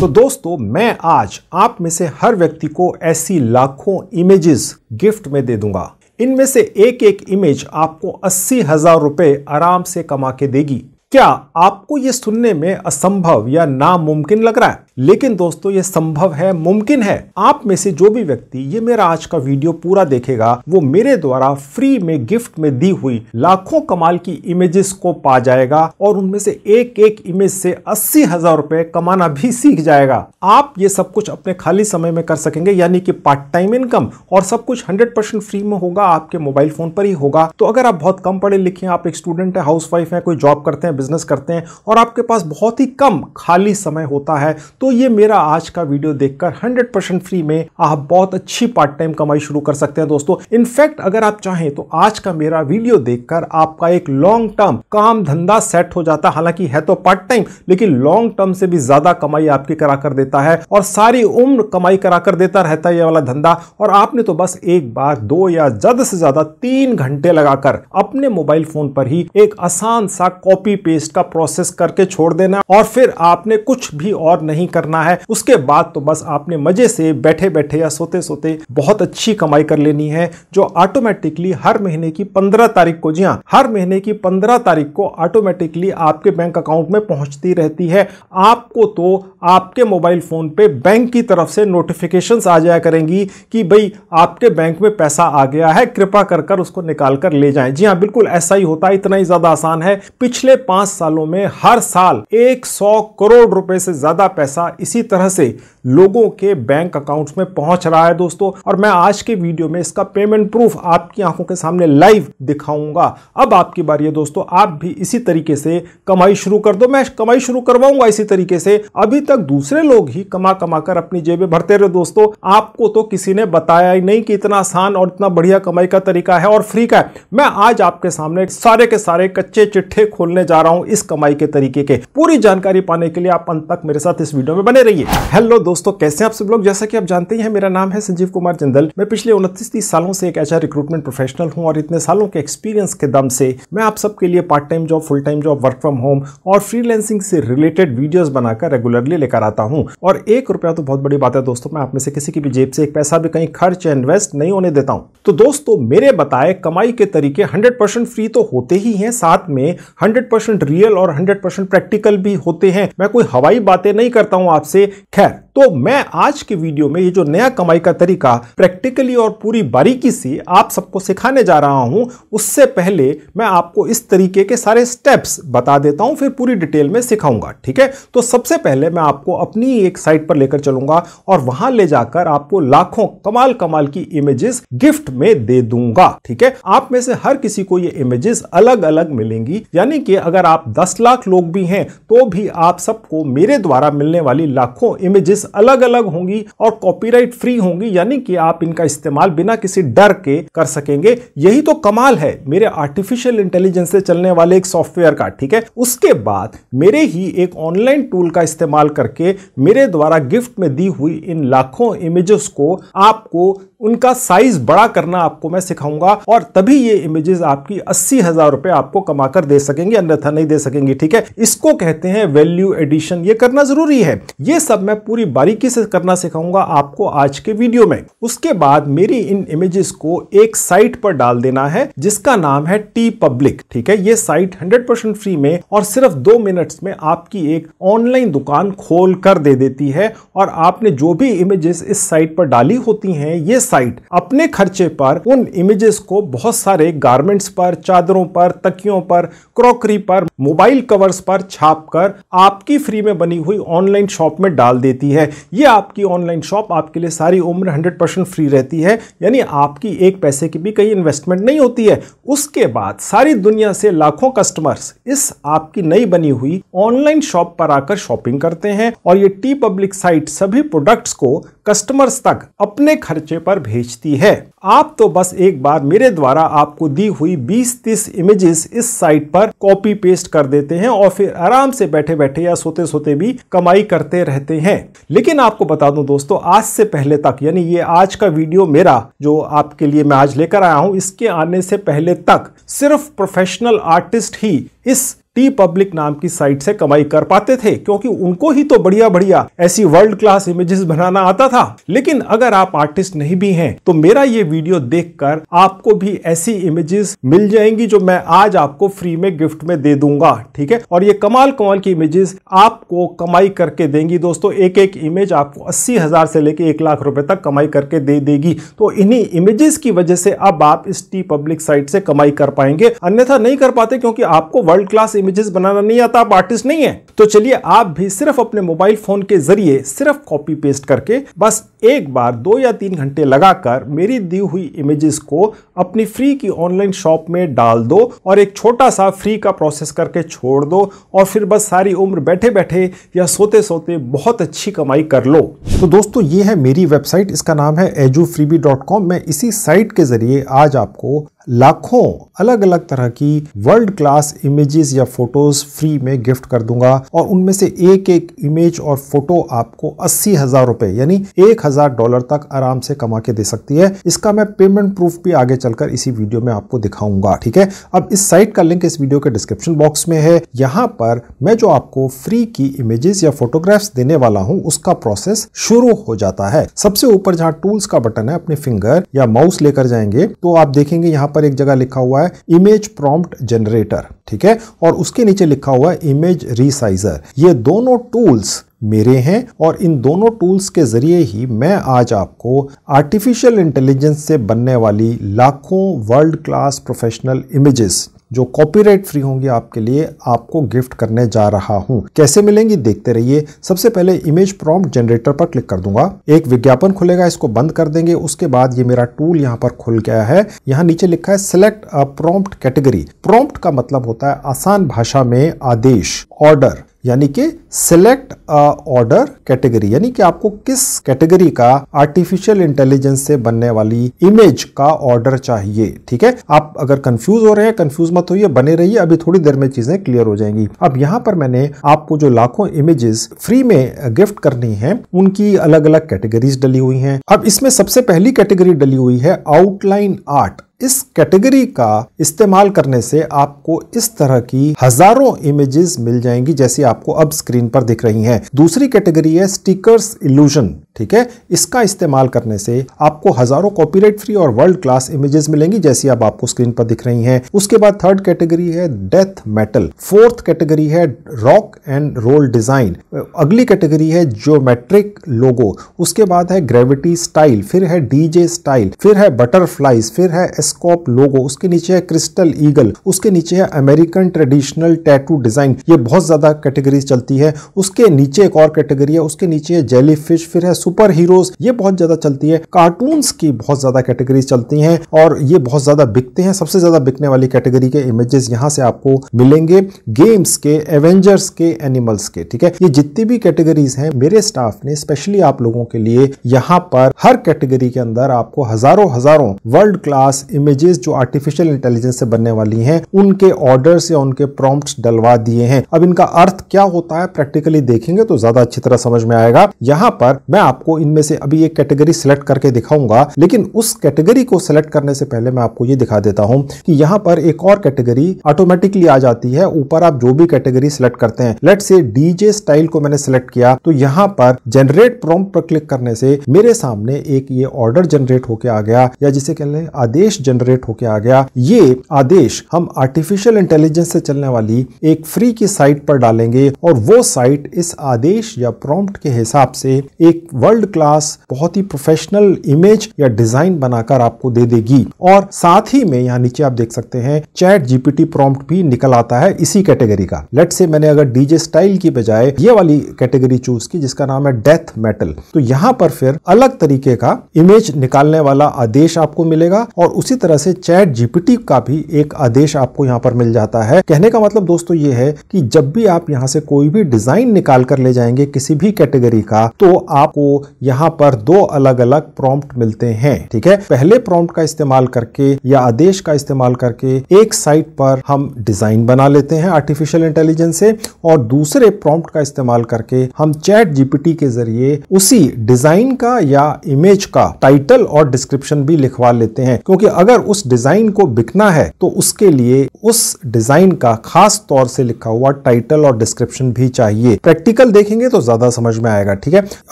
तो दोस्तों मैं आज आप में से हर व्यक्ति को ऐसी लाखों इमेजेस गिफ्ट में दे दूंगा इनमें से एक एक इमेज आपको अस्सी हजार रुपए आराम से कमा के देगी क्या आपको ये सुनने में असंभव या नामुमकिन लग रहा है लेकिन दोस्तों ये संभव है मुमकिन है आप में से जो भी व्यक्ति ये मेरा आज का वीडियो पूरा देखेगा वो मेरे द्वारा फ्री में गिफ्ट में दी हुई लाखों कमाल की इमेजेस को पा जाएगा और उनमें से एक एक इमेज से अस्सी हजार रुपए कमाना भी सीख जाएगा आप ये सब कुछ अपने खाली समय में कर सकेंगे यानी कि पार्ट टाइम इनकम और सब कुछ हंड्रेड परसेंट फ्री में होगा आपके मोबाइल फोन पर ही होगा तो अगर आप बहुत कम पढ़े लिखे आप एक स्टूडेंट है हाउस वाइफ है कोई जॉब करते हैं बिजनेस करते हैं और आपके पास बहुत ही कम खाली समय होता है तो ये मेरा आज का वीडियो देखकर 100% परसेंट फ्री में आप बहुत अच्छी पार्ट टाइम कमाई शुरू कर सकते हैं दोस्तों इनफैक्ट अगर आप चाहें तो आज का मेरा वीडियो देखकर आपका एक लॉन्ग टर्म काम धंधा सेट हो जाता हालांकि है तो पार्ट टाइम लेकिन लॉन्ग टर्म से भी ज्यादा कमाई आपकी करा कर देता है और सारी उम्र कमाई करा कर देता रहता है ये वाला धंधा और आपने तो बस एक बार दो या ज्यादा से ज्यादा तीन घंटे लगाकर अपने मोबाइल फोन पर ही एक आसान सा कॉपी पेस्ट का प्रोसेस करके छोड़ देना और फिर आपने कुछ भी और नहीं करना है उसके बाद तो बस आपने मजे से बैठे बैठे या सोते सोते बहुत अच्छी कमाई कर लेनी है जो ऑटोमेटिकली हर महीने की पंद्रह तारीख को जी हाँ हर महीने की पंद्रह तारीख को ऑटोमेटिकली आपके बैंक अकाउंट में पहुंचती रहती है आपको तो आपके मोबाइल फोन पे बैंक की तरफ से नोटिफिकेशंस आ जाया करेंगी कि भाई आपके बैंक में पैसा आ गया है कृपा कर कर उसको निकाल कर ले जाएं जी हाँ बिल्कुल ऐसा ही होता है इतना ही ज्यादा आसान है पिछले पांच सालों में हर साल सौ करोड़ रुपए से ज्यादा पैसा पैसा इसी तरह से लोगों के बैंक अकाउंट्स में पहुंच रहा है दोस्तों और मैं आज के वीडियो में इसका पेमेंट प्रूफ आपकी आंखों के सामने लाइव दिखाऊंगा अब आपकी बारी है दोस्तों आप भी इसी तरीके से कमाई शुरू कर दो मैं कमाई शुरू करवाऊंगा इसी तरीके से अभी तक दूसरे लोग ही कमा कमा कर अपनी जेबें भरते रहे दोस्तों आपको तो किसी ने बताया ही नहीं कि इतना आसान और इतना बढ़िया कमाई का तरीका है और फ्री का है मैं आज आपके सामने सारे के सारे कच्चे चिट्ठे खोलने जा रहा हूं इस कमाई के तरीके के पूरी जानकारी पाने के लिए आप अंत तक मेरे साथ इस वीडियो वीडियो में बने रहिए हेलो दोस्तों कैसे हैं आप सब लोग जैसा कि आप जानते हैं मेरा नाम है संजीव कुमार जिंदल मैं पिछले उनतीस तीस सालों से एक एच रिक्रूटमेंट प्रोफेशनल हूँ और इतने सालों के एक्सपीरियंस के दम से मैं आप सबके लिए part time job full time job work from home और फ्रीलैंसिंग से रिलेटेड वीडियोज बनाकर रेगुलरली लेकर आता हूँ और एक रुपया तो बहुत बड़ी बात है दोस्तों मैं आप में से किसी की भी जेब से एक पैसा भी कहीं खर्च इन्वेस्ट नहीं होने देता हूँ तो दोस्तों मेरे बताए कमाई के तरीके हंड्रेड फ्री तो होते ही हैं साथ में हंड्रेड रियल और हंड्रेड प्रैक्टिकल भी होते हैं मैं कोई हवाई बातें नहीं करता हूं आपसे खैर तो मैं आज के वीडियो में ये जो नया कमाई का तरीका प्रैक्टिकली और पूरी बारीकी से आप सबको सिखाने जा रहा हूं उससे पहले मैं आपको इस तरीके के सारे स्टेप्स बता देता हूं फिर पूरी डिटेल में सिखाऊंगा ठीक है तो सबसे पहले मैं आपको अपनी एक साइट पर लेकर चलूंगा और वहां ले जाकर आपको लाखों कमाल कमाल की इमेजेस गिफ्ट में दे दूंगा ठीक है आप में से हर किसी को ये इमेजेस अलग अलग मिलेंगी यानी कि अगर आप दस लाख लोग भी हैं तो भी आप सबको मेरे द्वारा मिलने वाली लाखों इमेजेस डिवाइस अलग अलग होंगी और कॉपीराइट फ्री होंगी यानी कि आप इनका इस्तेमाल बिना किसी डर के कर सकेंगे यही तो कमाल है मेरे आर्टिफिशियल इंटेलिजेंस से चलने वाले एक सॉफ्टवेयर का ठीक है उसके बाद मेरे ही एक ऑनलाइन टूल का इस्तेमाल करके मेरे द्वारा गिफ्ट में दी हुई इन लाखों इमेजेस को आपको उनका साइज बड़ा करना आपको मैं सिखाऊंगा और तभी ये इमेजेस आपकी अस्सी हजार रुपए आपको कमाकर दे सकेंगे अन्यथा नहीं दे सकेंगे ठीक है इसको कहते हैं वैल्यू एडिशन ये करना जरूरी है ये सब मैं पूरी बारीकी से करना सिखाऊंगा आपको आज के वीडियो में उसके बाद मेरी इन इमेजेस को एक साइट पर डाल देना है जिसका नाम है टी पब्लिक ठीक है ये साइट हंड्रेड फ्री में और सिर्फ दो मिनट्स में आपकी एक ऑनलाइन दुकान खोल कर दे देती है और आपने जो भी इमेजेस इस साइट पर डाली होती हैं ये साइट अपने खर्चे पर उन इमेजेस को बहुत सारे गारमेंट्स पर चादरों पर तकियों पर क्रॉकरी पर मोबाइल कवर्स पर छाप कर आपकी फ्री में बनी हुई ऑनलाइन शॉप में डाल देती है ये आपकी ऑनलाइन शॉप आपके लिए सारी उम्र 100% फ्री रहती है यानी आपकी एक पैसे की भी कहीं इन्वेस्टमेंट नहीं होती है उसके बाद सारी दुनिया से लाखों कस्टमर्स इस आपकी नई बनी हुई ऑनलाइन शॉप पर आकर शॉपिंग करते हैं और ये टी पब्लिक साइट सभी प्रोडक्ट्स को कस्टमर्स तक अपने खर्चे पर भेजती है आप तो बस एक बार मेरे द्वारा आपको दी हुई 20-30 इमेजेस इस साइट पर कॉपी पेस्ट कर देते हैं और फिर आराम से बैठे बैठे या सोते सोते भी कमाई करते रहते हैं लेकिन आपको बता दूं दोस्तों आज से पहले तक यानी ये आज का वीडियो मेरा जो आपके लिए मैं आज लेकर आया हूँ इसके आने से पहले तक सिर्फ प्रोफेशनल आर्टिस्ट ही इस टी पब्लिक नाम की साइट से कमाई कर पाते थे क्योंकि उनको ही तो बढ़िया बढ़िया ऐसी वर्ल्ड क्लास इमेजेस बनाना आता था लेकिन अगर आप आर्टिस्ट नहीं भी हैं तो मेरा ये वीडियो देखकर आपको भी ऐसी इमेजेस मिल जाएंगी जो मैं आज आपको फ्री में गिफ्ट में दे दूंगा ठीक है और ये कमाल कमाल की इमेजेस आपको कमाई करके देंगी दोस्तों एक एक इमेज आपको अस्सी हजार से लेकर एक लाख रुपए तक कमाई करके दे देगी तो इन्हीं इमेजेस की वजह से अब आप इस टी पब्लिक साइट से कमाई कर पाएंगे अन्यथा नहीं कर पाते क्योंकि आपको वर्ल्ड क्लास इमेजेस बनाना नहीं आता आप आर्टिस्ट नहीं है तो चलिए आप भी सिर्फ अपने मोबाइल फोन के जरिए सिर्फ कॉपी पेस्ट करके बस एक बार दो या तीन घंटे लगाकर मेरी दी हुई इमेजेस को अपनी फ्री की ऑनलाइन शॉप में डाल दो और एक छोटा सा फ्री का प्रोसेस करके छोड़ दो और फिर बस सारी उम्र बैठे बैठे या सोते सोते बहुत अच्छी कमाई कर लो तो दोस्तों ये है मेरी वेबसाइट इसका नाम है एजूफ्रीबी डॉट कॉम मैं इसी साइट के जरिए आज आपको लाखों अलग अलग तरह की वर्ल्ड क्लास इमेजेस या फोटोज फ्री में गिफ्ट कर दूंगा और उनमें से एक एक इमेज और फोटो आपको अस्सी हजार रुपए यानी एक हज़ार डॉलर तक आराम से कमा के दे सकती है इसका मैं पेमेंट प्रूफ भी आगे चलकर इसी वीडियो में आपको दिखाऊंगा ठीक है अब इस साइट का लिंक इस वीडियो के डिस्क्रिप्शन बॉक्स में है यहाँ पर मैं जो आपको फ्री की इमेजेस या फोटोग्राफ्स देने वाला हूँ उसका प्रोसेस शुरू हो जाता है सबसे ऊपर जहाँ टूल्स का बटन है अपने फिंगर या माउस लेकर जाएंगे तो आप देखेंगे यहाँ पर एक जगह लिखा हुआ है इमेज प्रॉम्प्ट जनरेटर ठीक है और उसके नीचे लिखा हुआ है इमेज रिसाइजर ये दोनों टूल्स मेरे हैं और इन दोनों टूल्स के ज़रिए ही मैं आज आपको आर्टिफिशियल इंटेलिजेंस से बनने वाली लाखों वर्ल्ड क्लास प्रोफेशनल इमेजेस जो कॉपीराइट फ्री होंगी आपके लिए आपको गिफ्ट करने जा रहा हूँ कैसे मिलेंगी देखते रहिए सबसे पहले इमेज प्रॉम्प्ट जनरेटर पर क्लिक कर दूंगा एक विज्ञापन खुलेगा इसको बंद कर देंगे उसके बाद ये मेरा टूल यहाँ पर खुल गया है यहाँ नीचे लिखा है select a prompt category prompt का मतलब होता है आसान भाषा में आदेश ऑर्डर यानी कि सिलेक्ट अ ऑर्डर कैटेगरी यानी कि आपको किस कैटेगरी का आर्टिफिशियल इंटेलिजेंस से बनने वाली इमेज का ऑर्डर चाहिए ठीक है आप अगर कंफ्यूज हो रहे हैं कंफ्यूज मत होइए बने रहिए अभी थोड़ी देर में चीजें क्लियर हो जाएंगी अब यहाँ पर मैंने आपको जो लाखों इमेजेस फ्री में गिफ्ट करनी है उनकी अलग अलग कैटेगरीज डली हुई है अब इसमें सबसे पहली कैटेगरी डली हुई है आउटलाइन आर्ट इस कैटेगरी का इस्तेमाल करने से आपको इस तरह की हजारों इमेजेस मिल जाएंगी जैसी आपको अब स्क्रीन पर दिख रही हैं दूसरी कैटेगरी है स्टिकर्स इल्यूजन ठीक है इसका इस्तेमाल करने से आपको हजारों कॉपीराइट फ्री और वर्ल्ड क्लास इमेजेस मिलेंगी जैसी अब आप आपको स्क्रीन पर दिख रही हैं उसके बाद थर्ड कैटेगरी है डेथ मेटल फोर्थ कैटेगरी है रॉक एंड रोल डिजाइन अगली कैटेगरी है ज्योमेट्रिक लोगो उसके बाद है ग्रेविटी स्टाइल फिर है डीजे स्टाइल फिर है बटरफ्लाइज फिर है एस्कोप लोगो उसके नीचे है क्रिस्टल ईगल उसके नीचे है अमेरिकन ट्रेडिशनल टैटू डिजाइन ये बहुत ज्यादा कैटेगरी चलती है उसके नीचे एक और कैटेगरी है उसके नीचे है जेली फिश फिर है सुपर हीरोज ये बहुत ज्यादा चलती है कार्टून की बहुत ज्यादा कैटेगरी चलती है और ये बहुत ज्यादा बिकते हैं सबसे ज्यादा बिकने वाली कैटेगरी के इमेजेस यहाँ से आपको मिलेंगे गेम्स के एवेंजर्स के एनिमल्स के ठीक है ये जितनी भी कैटेगरीज हैं मेरे स्टाफ ने स्पेशली आप लोगों के लिए यहाँ पर हर कैटेगरी के अंदर आपको हजारों हजारों वर्ल्ड क्लास इमेजेस जो आर्टिफिशियल इंटेलिजेंस से बनने वाली हैं उनके ऑर्डर्स या उनके प्रॉम्प्ट्स डलवा दिए हैं अब इनका अर्थ क्या होता है प्रैक्टिकली देखेंगे तो ज्यादा अच्छी तरह समझ में आएगा यहाँ पर मैं आपको इनमें से अभी एक कैटेगरी सिलेक्ट करके दिखाऊंगा लेकिन उस कैटेगरी को सिलेक्ट करने से पहले मैं आपको ये दिखा देता हूँ कि यहाँ पर एक और कैटेगरी ऑटोमेटिकली आ जाती है ऊपर आप जो भी कैटेगरी सिलेक्ट करते हैं लेट से डीजे स्टाइल को मैंने सिलेक्ट किया तो यहाँ पर जनरेट प्रॉम पर क्लिक करने से मेरे सामने एक ये ऑर्डर जनरेट होके आ गया या जिसे कह लें आदेश जनरेट होके आ गया ये आदेश हम आर्टिफिशियल इंटेलिजेंस से चलने वाली एक फ्री की साइट पर डालेंगे और वो साइट इस आदेश या प्रॉम्प्ट के हिसाब से एक वर्ल्ड क्लास बहुत ही प्रोफेशनल इमेज या डिजाइन बनाकर आपको दे देगी और साथ ही में यहाँ नीचे आप देख सकते हैं चैट जीपीटी प्रॉम्प्ट भी निकल आता है इसी कैटेगरी का लेट से मैंने अगर डीजे स्टाइल की बजाय ये वाली कैटेगरी चूज की जिसका नाम है डेथ मेटल तो यहाँ पर फिर अलग तरीके का इमेज निकालने वाला आदेश आपको मिलेगा और उसी तरह से चैट जीपीटी का भी एक आदेश आपको यहाँ पर मिल जाता है कहने का मतलब दोस्तों ये है कि जब भी आप यहाँ से कोई भी डिजाइन निकाल कर ले जाएंगे किसी भी कैटेगरी का तो आपको यहाँ पर दो अलग अलग प्रॉम्प्ट मिलते हैं ठीक है पहले प्रॉम्प्ट का इस्तेमाल करके या आदेश का इस्तेमाल करके एक साइट पर हम डिजाइन बना लेते हैं आर्टिफिशियल इंटेलिजेंस से और दूसरे प्रॉम्प्ट का इस्तेमाल करके हम चैट जीपीटी के जरिए उसी डिजाइन का या इमेज का टाइटल और डिस्क्रिप्शन भी लिखवा लेते हैं क्योंकि अगर उस डिजाइन को बिकना है तो उसके लिए उस डिजाइन का खास तौर से लिखा हुआ टाइटल और डिस्क्रिप्शन भी चाहिए प्रैक्टिकल देखेंगे तो ज्यादा समझ में आएगा ठीक है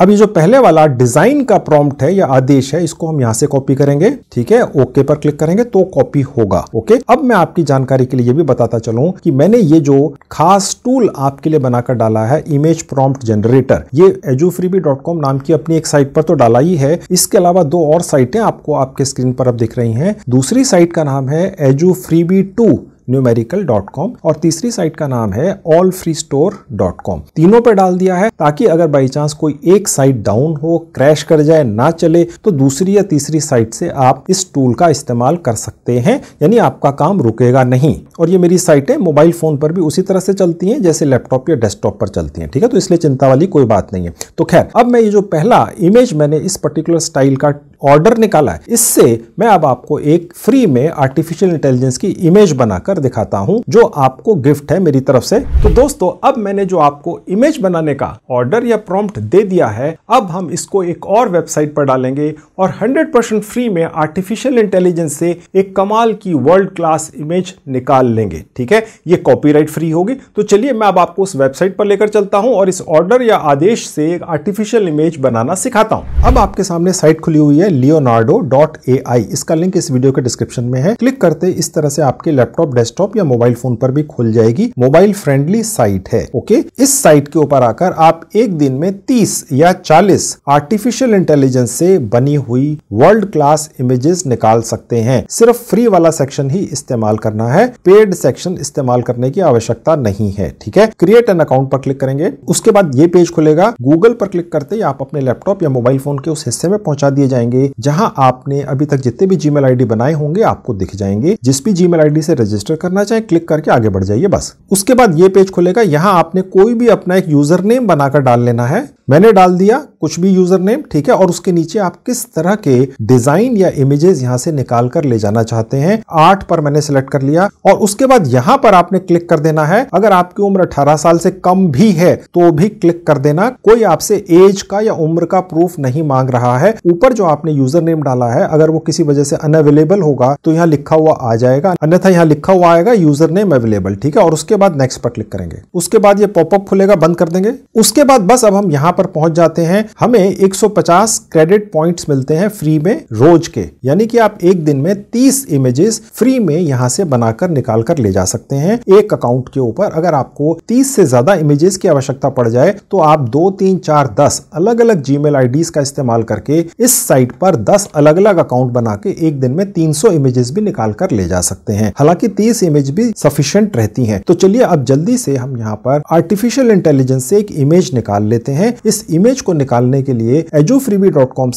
अभी जो पहले पहले वाला डिजाइन का प्रॉम्प्ट है या आदेश है इसको हम यहाँ से कॉपी करेंगे ठीक है ओके पर क्लिक करेंगे तो कॉपी होगा ओके अब मैं आपकी जानकारी के लिए भी बताता चलू की मैंने ये जो खास टूल आपके लिए बनाकर डाला है इमेज प्रॉम्प्ट जनरेटर ये एजूफ्रीबी.com नाम की अपनी एक साइट पर तो डाला ही है इसके अलावा दो और साइटें आपको आपके स्क्रीन पर अब दिख रही हैं दूसरी साइट का नाम है एजू फ्रीबी टू कॉम और तीसरी साइट का नाम है कॉम तीनों पर डाल दिया है ताकि अगर बाई चांस कोई एक साइट डाउन हो क्रैश कर जाए ना चले तो दूसरी या तीसरी साइट से आप इस टूल का इस्तेमाल कर सकते हैं यानी आपका काम रुकेगा नहीं और ये मेरी साइटें मोबाइल फोन पर भी उसी तरह से चलती हैं जैसे लैपटॉप या डेस्कटॉप पर चलती हैं ठीक है तो इसलिए चिंता वाली कोई बात नहीं है तो खैर अब मैं ये जो पहला इमेज मैंने इस पर्टिकुलर स्टाइल का ऑर्डर निकाला है इससे मैं अब आपको एक फ्री में आर्टिफिशियल इंटेलिजेंस की इमेज बनाकर दिखाता हूं जो आपको गिफ्ट है मेरी तरफ से तो दोस्तों अब मैंने जो आपको इमेज बनाने का ऑर्डर या प्रॉम्प्ट दे दिया है अब हम इसको एक और वेबसाइट पर डालेंगे और 100% फ्री में आर्टिफिशियल इंटेलिजेंस से एक कमाल की वर्ल्ड क्लास इमेज निकाल लेंगे ठीक है ये कॉपी फ्री होगी तो चलिए मैं अब आपको उस वेबसाइट पर लेकर चलता हूँ और इस ऑर्डर या आदेश से एक आर्टिफिशियल इमेज बनाना सिखाता हूँ अब आपके सामने साइट खुली हुई है है लियोनार्डो डॉट ए आई इसका लिंक इस वीडियो के डिस्क्रिप्शन में है क्लिक करते इस तरह से आपके लैपटॉप डेस्कटॉप या मोबाइल फोन पर भी खुल जाएगी मोबाइल फ्रेंडली साइट है ओके इस साइट के ऊपर आकर आप एक दिन में तीस या चालीस आर्टिफिशियल इंटेलिजेंस से बनी हुई वर्ल्ड क्लास इमेजेस निकाल सकते हैं सिर्फ फ्री वाला सेक्शन ही इस्तेमाल करना है पेड सेक्शन इस्तेमाल करने की आवश्यकता नहीं है ठीक है क्रिएट एन अकाउंट पर क्लिक करेंगे उसके बाद ये पेज खुलेगा गूगल पर क्लिक करते ही आप अपने लैपटॉप या मोबाइल फोन के उस हिस्से में पहुंचा दिए जाएंगे जाएंगे जहां आपने अभी तक जितने भी जीमेल आईडी बनाए होंगे आपको दिख जाएंगे जिस भी जीमेल आईडी से रजिस्टर करना चाहे क्लिक करके आगे बढ़ जाइए बस उसके बाद ये पेज खुलेगा यहाँ आपने कोई भी अपना एक यूजर नेम बनाकर डाल लेना है मैंने डाल दिया कुछ भी यूजर नेम ठीक है और उसके नीचे आप किस तरह के डिजाइन या इमेजेस यहाँ से निकाल कर ले जाना चाहते हैं आठ पर मैंने सेलेक्ट कर लिया और उसके बाद यहाँ पर आपने क्लिक कर देना है अगर आपकी उम्र अठारह साल से कम भी है तो भी क्लिक कर देना कोई आपसे एज का या उम्र का प्रूफ नहीं मांग रहा है ऊपर जो आपने आपने यूजर नेम डाला है अगर वो किसी वजह से अनअवेलेबल होगा तो यहाँ लिखा हुआ आ जाएगा अन्यथा यहाँ लिखा हुआ आएगा यूजर नेम अवेलेबल ठीक है और उसके बाद नेक्स्ट पर क्लिक करेंगे उसके बाद ये पॉपअप खुलेगा बंद कर देंगे उसके बाद बस अब हम यहाँ पर पहुंच जाते हैं हमें एक क्रेडिट पॉइंट मिलते हैं फ्री में रोज के यानी कि आप एक दिन में तीस इमेजेस फ्री में यहाँ से बनाकर निकाल कर ले जा सकते हैं एक अकाउंट के ऊपर अगर आपको तीस से ज्यादा इमेजेस की आवश्यकता पड़ जाए तो आप दो तीन चार दस अलग अलग जीमेल आईडीज़ का इस्तेमाल करके इस साइट पर 10 अलग अलग अकाउंट बना के एक दिन में 300 इमेजेस भी निकाल कर ले जा सकते हैं हालांकि 30 इमेज भी सफिशियंट रहती हैं तो चलिए अब जल्दी से हम यहाँ पर आर्टिफिशियल इंटेलिजेंस से एक इमेज निकाल लेते हैं इस इमेज को निकालने के लिए एजो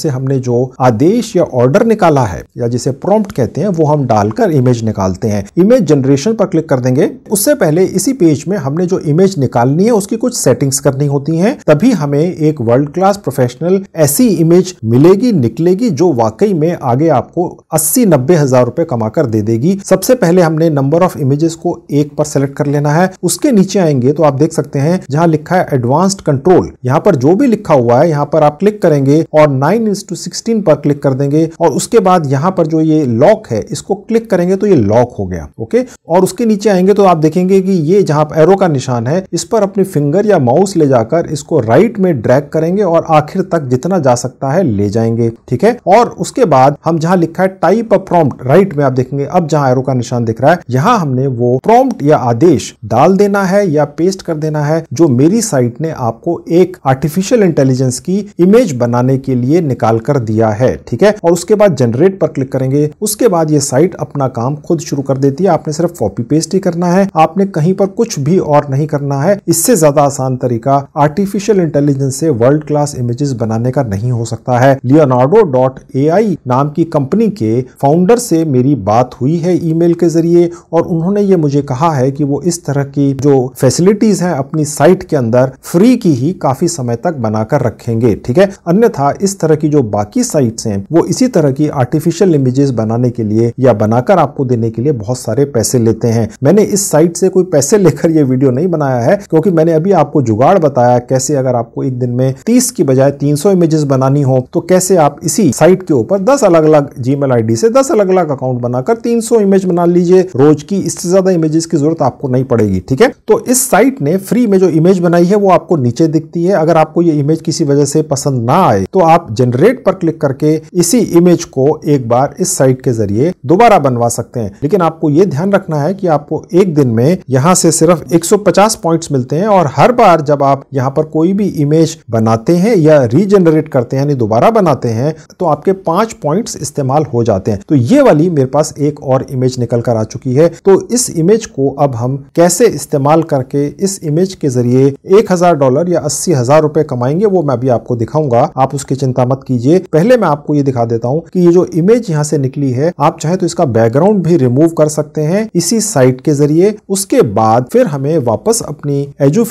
से हमने जो आदेश या ऑर्डर निकाला है या जिसे प्रॉम्प्ट कहते हैं वो हम डालकर इमेज निकालते हैं इमेज जनरेशन पर क्लिक कर देंगे उससे पहले इसी पेज में हमने जो इमेज निकालनी है उसकी कुछ सेटिंग्स करनी होती हैं तभी हमें एक वर्ल्ड क्लास प्रोफेशनल ऐसी इमेज मिलेगी निकले मिलेगी जो वाकई में आगे आपको अस्सी नब्बे हजार रुपए कमा कर दे देगी सबसे पहले हमने नंबर ऑफ इमेजेस को एक पर सेलेक्ट कर लेना है उसके नीचे आएंगे तो आप देख सकते हैं जहां लिखा है एडवांस्ड कंट्रोल यहाँ पर जो भी लिखा हुआ है यहाँ पर आप क्लिक करेंगे और नाइन इंस सिक्सटीन पर क्लिक कर देंगे और उसके बाद यहाँ पर जो ये लॉक है इसको क्लिक करेंगे तो ये लॉक हो गया ओके और उसके नीचे आएंगे तो आप देखेंगे कि ये जहां एरो का निशान है इस पर अपनी फिंगर या माउस ले जाकर इसको राइट में ड्रैग करेंगे और आखिर तक जितना जा सकता है ले जाएंगे ठीक ठीक है और उसके बाद हम जहां लिखा है टाइप अ प्रॉम्प्ट राइट में आप देखेंगे अब जहां एरो का निशान दिख रहा है यहां हमने वो प्रॉम्प्ट या आदेश डाल देना है या पेस्ट कर देना है जो मेरी साइट ने आपको एक आर्टिफिशियल इंटेलिजेंस की इमेज बनाने के लिए निकाल कर दिया है ठीक है और उसके बाद जनरेट पर क्लिक करेंगे उसके बाद ये साइट अपना काम खुद शुरू कर देती है आपने सिर्फ कॉपी पेस्ट ही करना है आपने कहीं पर कुछ भी और नहीं करना है इससे ज्यादा आसान तरीका आर्टिफिशियल इंटेलिजेंस से वर्ल्ड क्लास इमेजेस बनाने का नहीं हो सकता है Leonardo hero dot A I नाम की कंपनी के फाउंडर से मेरी बात हुई है ईमेल के जरिए और उन्होंने ये मुझे कहा है कि वो इस तरह की जो फैसिलिटीज हैं अपनी साइट के अंदर फ्री की ही काफी समय तक बनाकर रखेंगे ठीक है अन्यथा इस तरह की जो बाकी साइट्स हैं वो इसी तरह की आर्टिफिशियल इमेजेस बनाने के लिए या बनाकर आपको देने के लिए बहुत सारे पैसे लेते हैं मैंने इस साइट से कोई पैसे लेकर ये वीडियो नहीं बनाया है क्योंकि मैंने अभी आपको जुगाड़ बताया कैसे अगर आपको एक दिन में तीस की बजाय तीन सौ इमेजेस बनानी हो तो कैसे आप इसी साइट के ऊपर दस अलग अलग जीमेल मेल से दस अलग अलग अकाउंट बनाकर 300 इमेज बना लीजिए रोज की इससे ज्यादा इमेजेस की जरूरत आपको नहीं पड़ेगी ठीक है तो इस साइट ने फ्री में जो इमेज बनाई है वो आपको नीचे दिखती है अगर आपको ये इमेज किसी वजह से पसंद ना आए तो आप जनरेट पर क्लिक करके इसी इमेज को एक बार इस साइट के जरिए दोबारा बनवा सकते हैं लेकिन आपको ये ध्यान रखना है कि आपको एक दिन में यहाँ से सिर्फ 150 पॉइंट्स मिलते हैं और हर बार जब आप यहाँ पर कोई भी इमेज बनाते हैं या रीजनरेट करते हैं यानी दोबारा बनाते हैं तो आपके पांच पॉइंट्स इस्तेमाल हो जाते हैं तो ये वाली मेरे पास एक और इमेज निकल कर आ चुकी है तो इस इमेज को अब हम कैसे इस्तेमाल करके इस इमेज के जरिए एक हजार डॉलर या अस्सी हजार रुपए कमाएंगे वो मैं अभी आपको दिखाऊंगा आप उसकी चिंता मत कीजिए पहले मैं आपको ये दिखा देता हूँ कि ये जो इमेज यहाँ से निकली है आप चाहे तो इसका बैकग्राउंड भी रिमूव कर सकते हैं इसी साइट के जरिए उसके बाद फिर हमें वापस अपनी एजू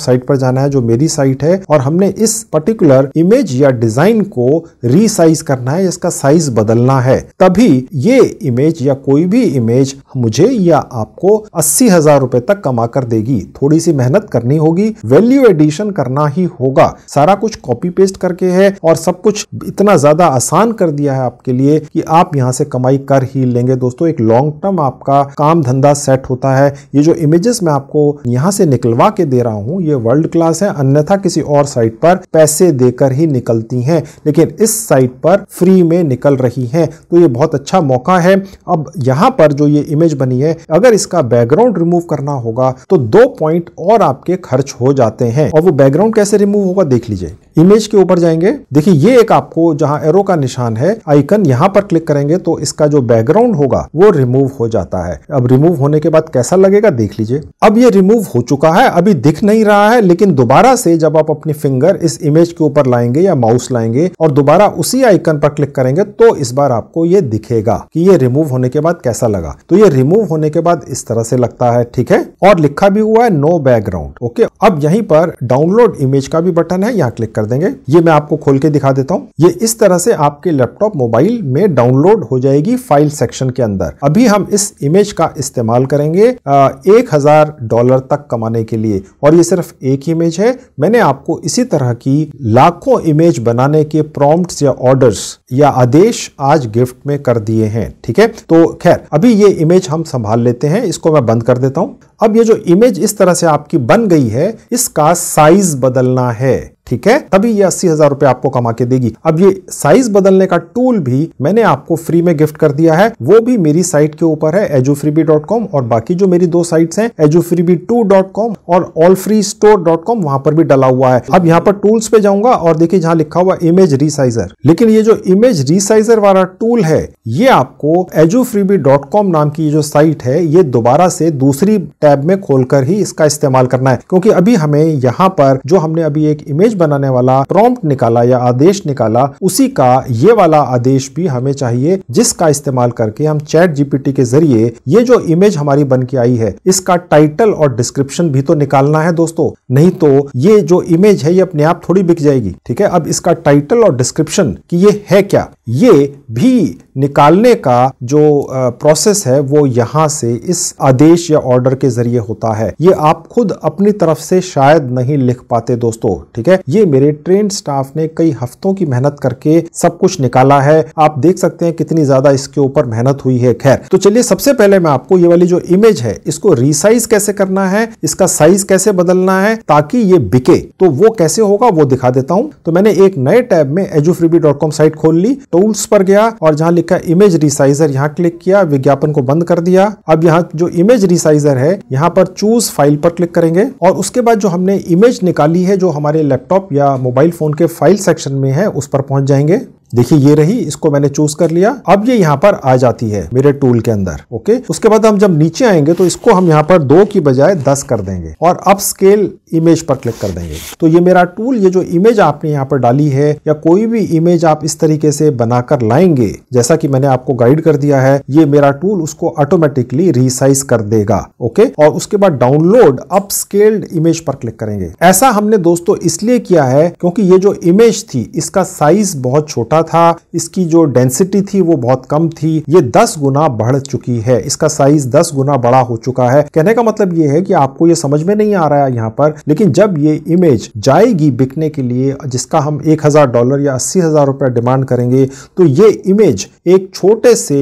साइट पर जाना है जो मेरी साइट है और हमने इस पर्टिकुलर इमेज या डिजाइन को री रिसाइज करना है इसका साइज बदलना है तभी ये इमेज या कोई भी इमेज मुझे या आपको अस्सी हजार रुपए तक कमा कर देगी थोड़ी सी मेहनत करनी होगी वैल्यू एडिशन करना ही होगा सारा कुछ कॉपी पेस्ट करके है और सब कुछ इतना ज्यादा आसान कर दिया है आपके लिए कि आप यहाँ से कमाई कर ही लेंगे दोस्तों एक लॉन्ग टर्म आपका काम धंधा सेट होता है ये जो इमेजेस मैं आपको यहाँ से निकलवा के दे रहा हूँ ये वर्ल्ड क्लास है अन्यथा किसी और साइट पर पैसे देकर ही निकलती हैं लेकिन इस साइट पर फ्री में निकल रही हैं तो ये बहुत अच्छा मौका है अब यहाँ पर जो ये इमेज बनी है अगर इसका बैकग्राउंड रिमूव करना होगा तो दो पॉइंट और आपके खर्च हो जाते हैं और वो बैकग्राउंड कैसे रिमूव होगा देख लीजिए इमेज के ऊपर जाएंगे देखिए ये एक आपको जहां एरो का निशान है आइकन यहां पर क्लिक करेंगे तो इसका जो बैकग्राउंड होगा वो रिमूव हो जाता है अब रिमूव होने के बाद कैसा लगेगा देख लीजिए अब ये रिमूव हो चुका है अभी दिख नहीं रहा है लेकिन दोबारा से जब आप अपनी फिंगर इस इमेज के ऊपर लाएंगे या माउस लाएंगे और दोबारा उसी आइकन पर क्लिक करेंगे तो इस बार आपको ये दिखेगा कि ये रिमूव होने के बाद कैसा लगा तो ये रिमूव होने के बाद इस तरह से लगता है ठीक है और लिखा भी हुआ है नो बैकग्राउंड ओके अब यहीं पर डाउनलोड इमेज का भी बटन है यहाँ क्लिक कर देंगे ये मैं आपको खोल के दिखा देता हूँ ये इस तरह से आपके लैपटॉप मोबाइल में डाउनलोड हो जाएगी फाइल सेक्शन के अंदर अभी हम इस इमेज का इस्तेमाल करेंगे एक हजार डॉलर तक कमाने के लिए और ये सिर्फ एक इमेज है मैंने आपको इसी तरह की लाखों इमेज बनाने के प्रॉम्प्ट्स या या ऑर्डर्स या आदेश आज गिफ्ट में कर दिए हैं ठीक है तो खैर अभी ये इमेज हम संभाल लेते हैं इसको मैं बंद कर देता हूं अब ये जो इमेज इस तरह से आपकी बन गई है इसका साइज बदलना है ठीक है तभी ये अस्सी हजार रुपए आपको कमा के देगी अब ये साइज बदलने का टूल भी मैंने आपको फ्री में गिफ्ट कर दिया है वो भी मेरी साइट के ऊपर है एजूफ्रीबी और बाकी जो मेरी दो साइट्स हैं एजूफ्रीबी और all free store dot com वहां पर भी डला हुआ है अब यहाँ पर टूल्स पे जाऊंगा और देखिए जहां लिखा हुआ इमेज रिसाइजर लेकिन ये जो इमेज रिसाइजर वाला टूल है ये आपको कॉम नाम की जो साइट है ये दोबारा से दूसरी टैब में खोलकर ही इसका इस्तेमाल करना है क्योंकि अभी हमें यहाँ पर जो हमने अभी एक इमेज बनाने वाला प्रॉम्प्ट निकाला या आदेश निकाला उसी का ये वाला आदेश भी हमें चाहिए जिसका इस्तेमाल करके हम चैट जीपीटी के जरिए ये जो इमेज हमारी बन के आई है इसका टाइटल और डिस्क्रिप्शन भी तो निकालना है दोस्तों नहीं तो ये जो इमेज है ये अपने आप थोड़ी बिक जाएगी ठीक है अब इसका टाइटल और डिस्क्रिप्शन की ये है क्या ये भी निकालने का जो प्रोसेस है वो यहाँ से इस आदेश या ऑर्डर के जरिए होता है ये आप खुद अपनी तरफ से शायद नहीं लिख पाते दोस्तों ठीक है ये मेरे ट्रेन स्टाफ ने कई हफ्तों की मेहनत करके सब कुछ निकाला है आप देख सकते हैं कितनी ज्यादा इसके ऊपर मेहनत हुई है खैर तो चलिए सबसे पहले मैं आपको ये वाली जो इमेज है इसको रिसाइज कैसे करना है इसका साइज कैसे बदलना है ताकि ये बिके तो वो कैसे होगा वो दिखा देता हूं तो मैंने एक नए टैब में एजूफ्रीबी साइट खोल ली तो टूल्स पर गया और जहां लिखा इमेज रिसाइजर यहां क्लिक किया विज्ञापन को बंद कर दिया अब यहाँ जो इमेज रिसाइजर है यहाँ पर चूज फाइल पर क्लिक करेंगे और उसके बाद जो हमने इमेज निकाली है जो हमारे लैपटॉप या मोबाइल फोन के फाइल सेक्शन में है उस पर पहुंच जाएंगे देखिए ये रही इसको मैंने चूज कर लिया अब ये यहाँ पर आ जाती है मेरे टूल के अंदर ओके उसके बाद हम जब नीचे आएंगे तो इसको हम यहाँ पर दो की बजाय दस कर देंगे और अब स्केल इमेज पर क्लिक कर देंगे तो ये मेरा टूल ये जो इमेज आपने यहाँ पर डाली है या कोई भी इमेज आप इस तरीके से बनाकर लाएंगे जैसा की मैंने आपको गाइड कर दिया है ये मेरा टूल उसको ऑटोमेटिकली रिसाइज कर देगा ओके और उसके बाद डाउनलोड अप स्केल्ड इमेज पर क्लिक करेंगे ऐसा हमने दोस्तों इसलिए किया है क्योंकि ये जो इमेज थी इसका साइज बहुत छोटा बड़ा था इसकी जो डेंसिटी थी वो बहुत कम थी ये दस गुना बढ़ चुकी है इसका साइज दस गुना बड़ा हो चुका है कहने का मतलब ये है कि आपको ये समझ में नहीं आ रहा है यहाँ पर लेकिन जब ये इमेज जाएगी बिकने के लिए जिसका हम एक डॉलर या अस्सी हजार रुपया डिमांड करेंगे तो ये इमेज एक छोटे से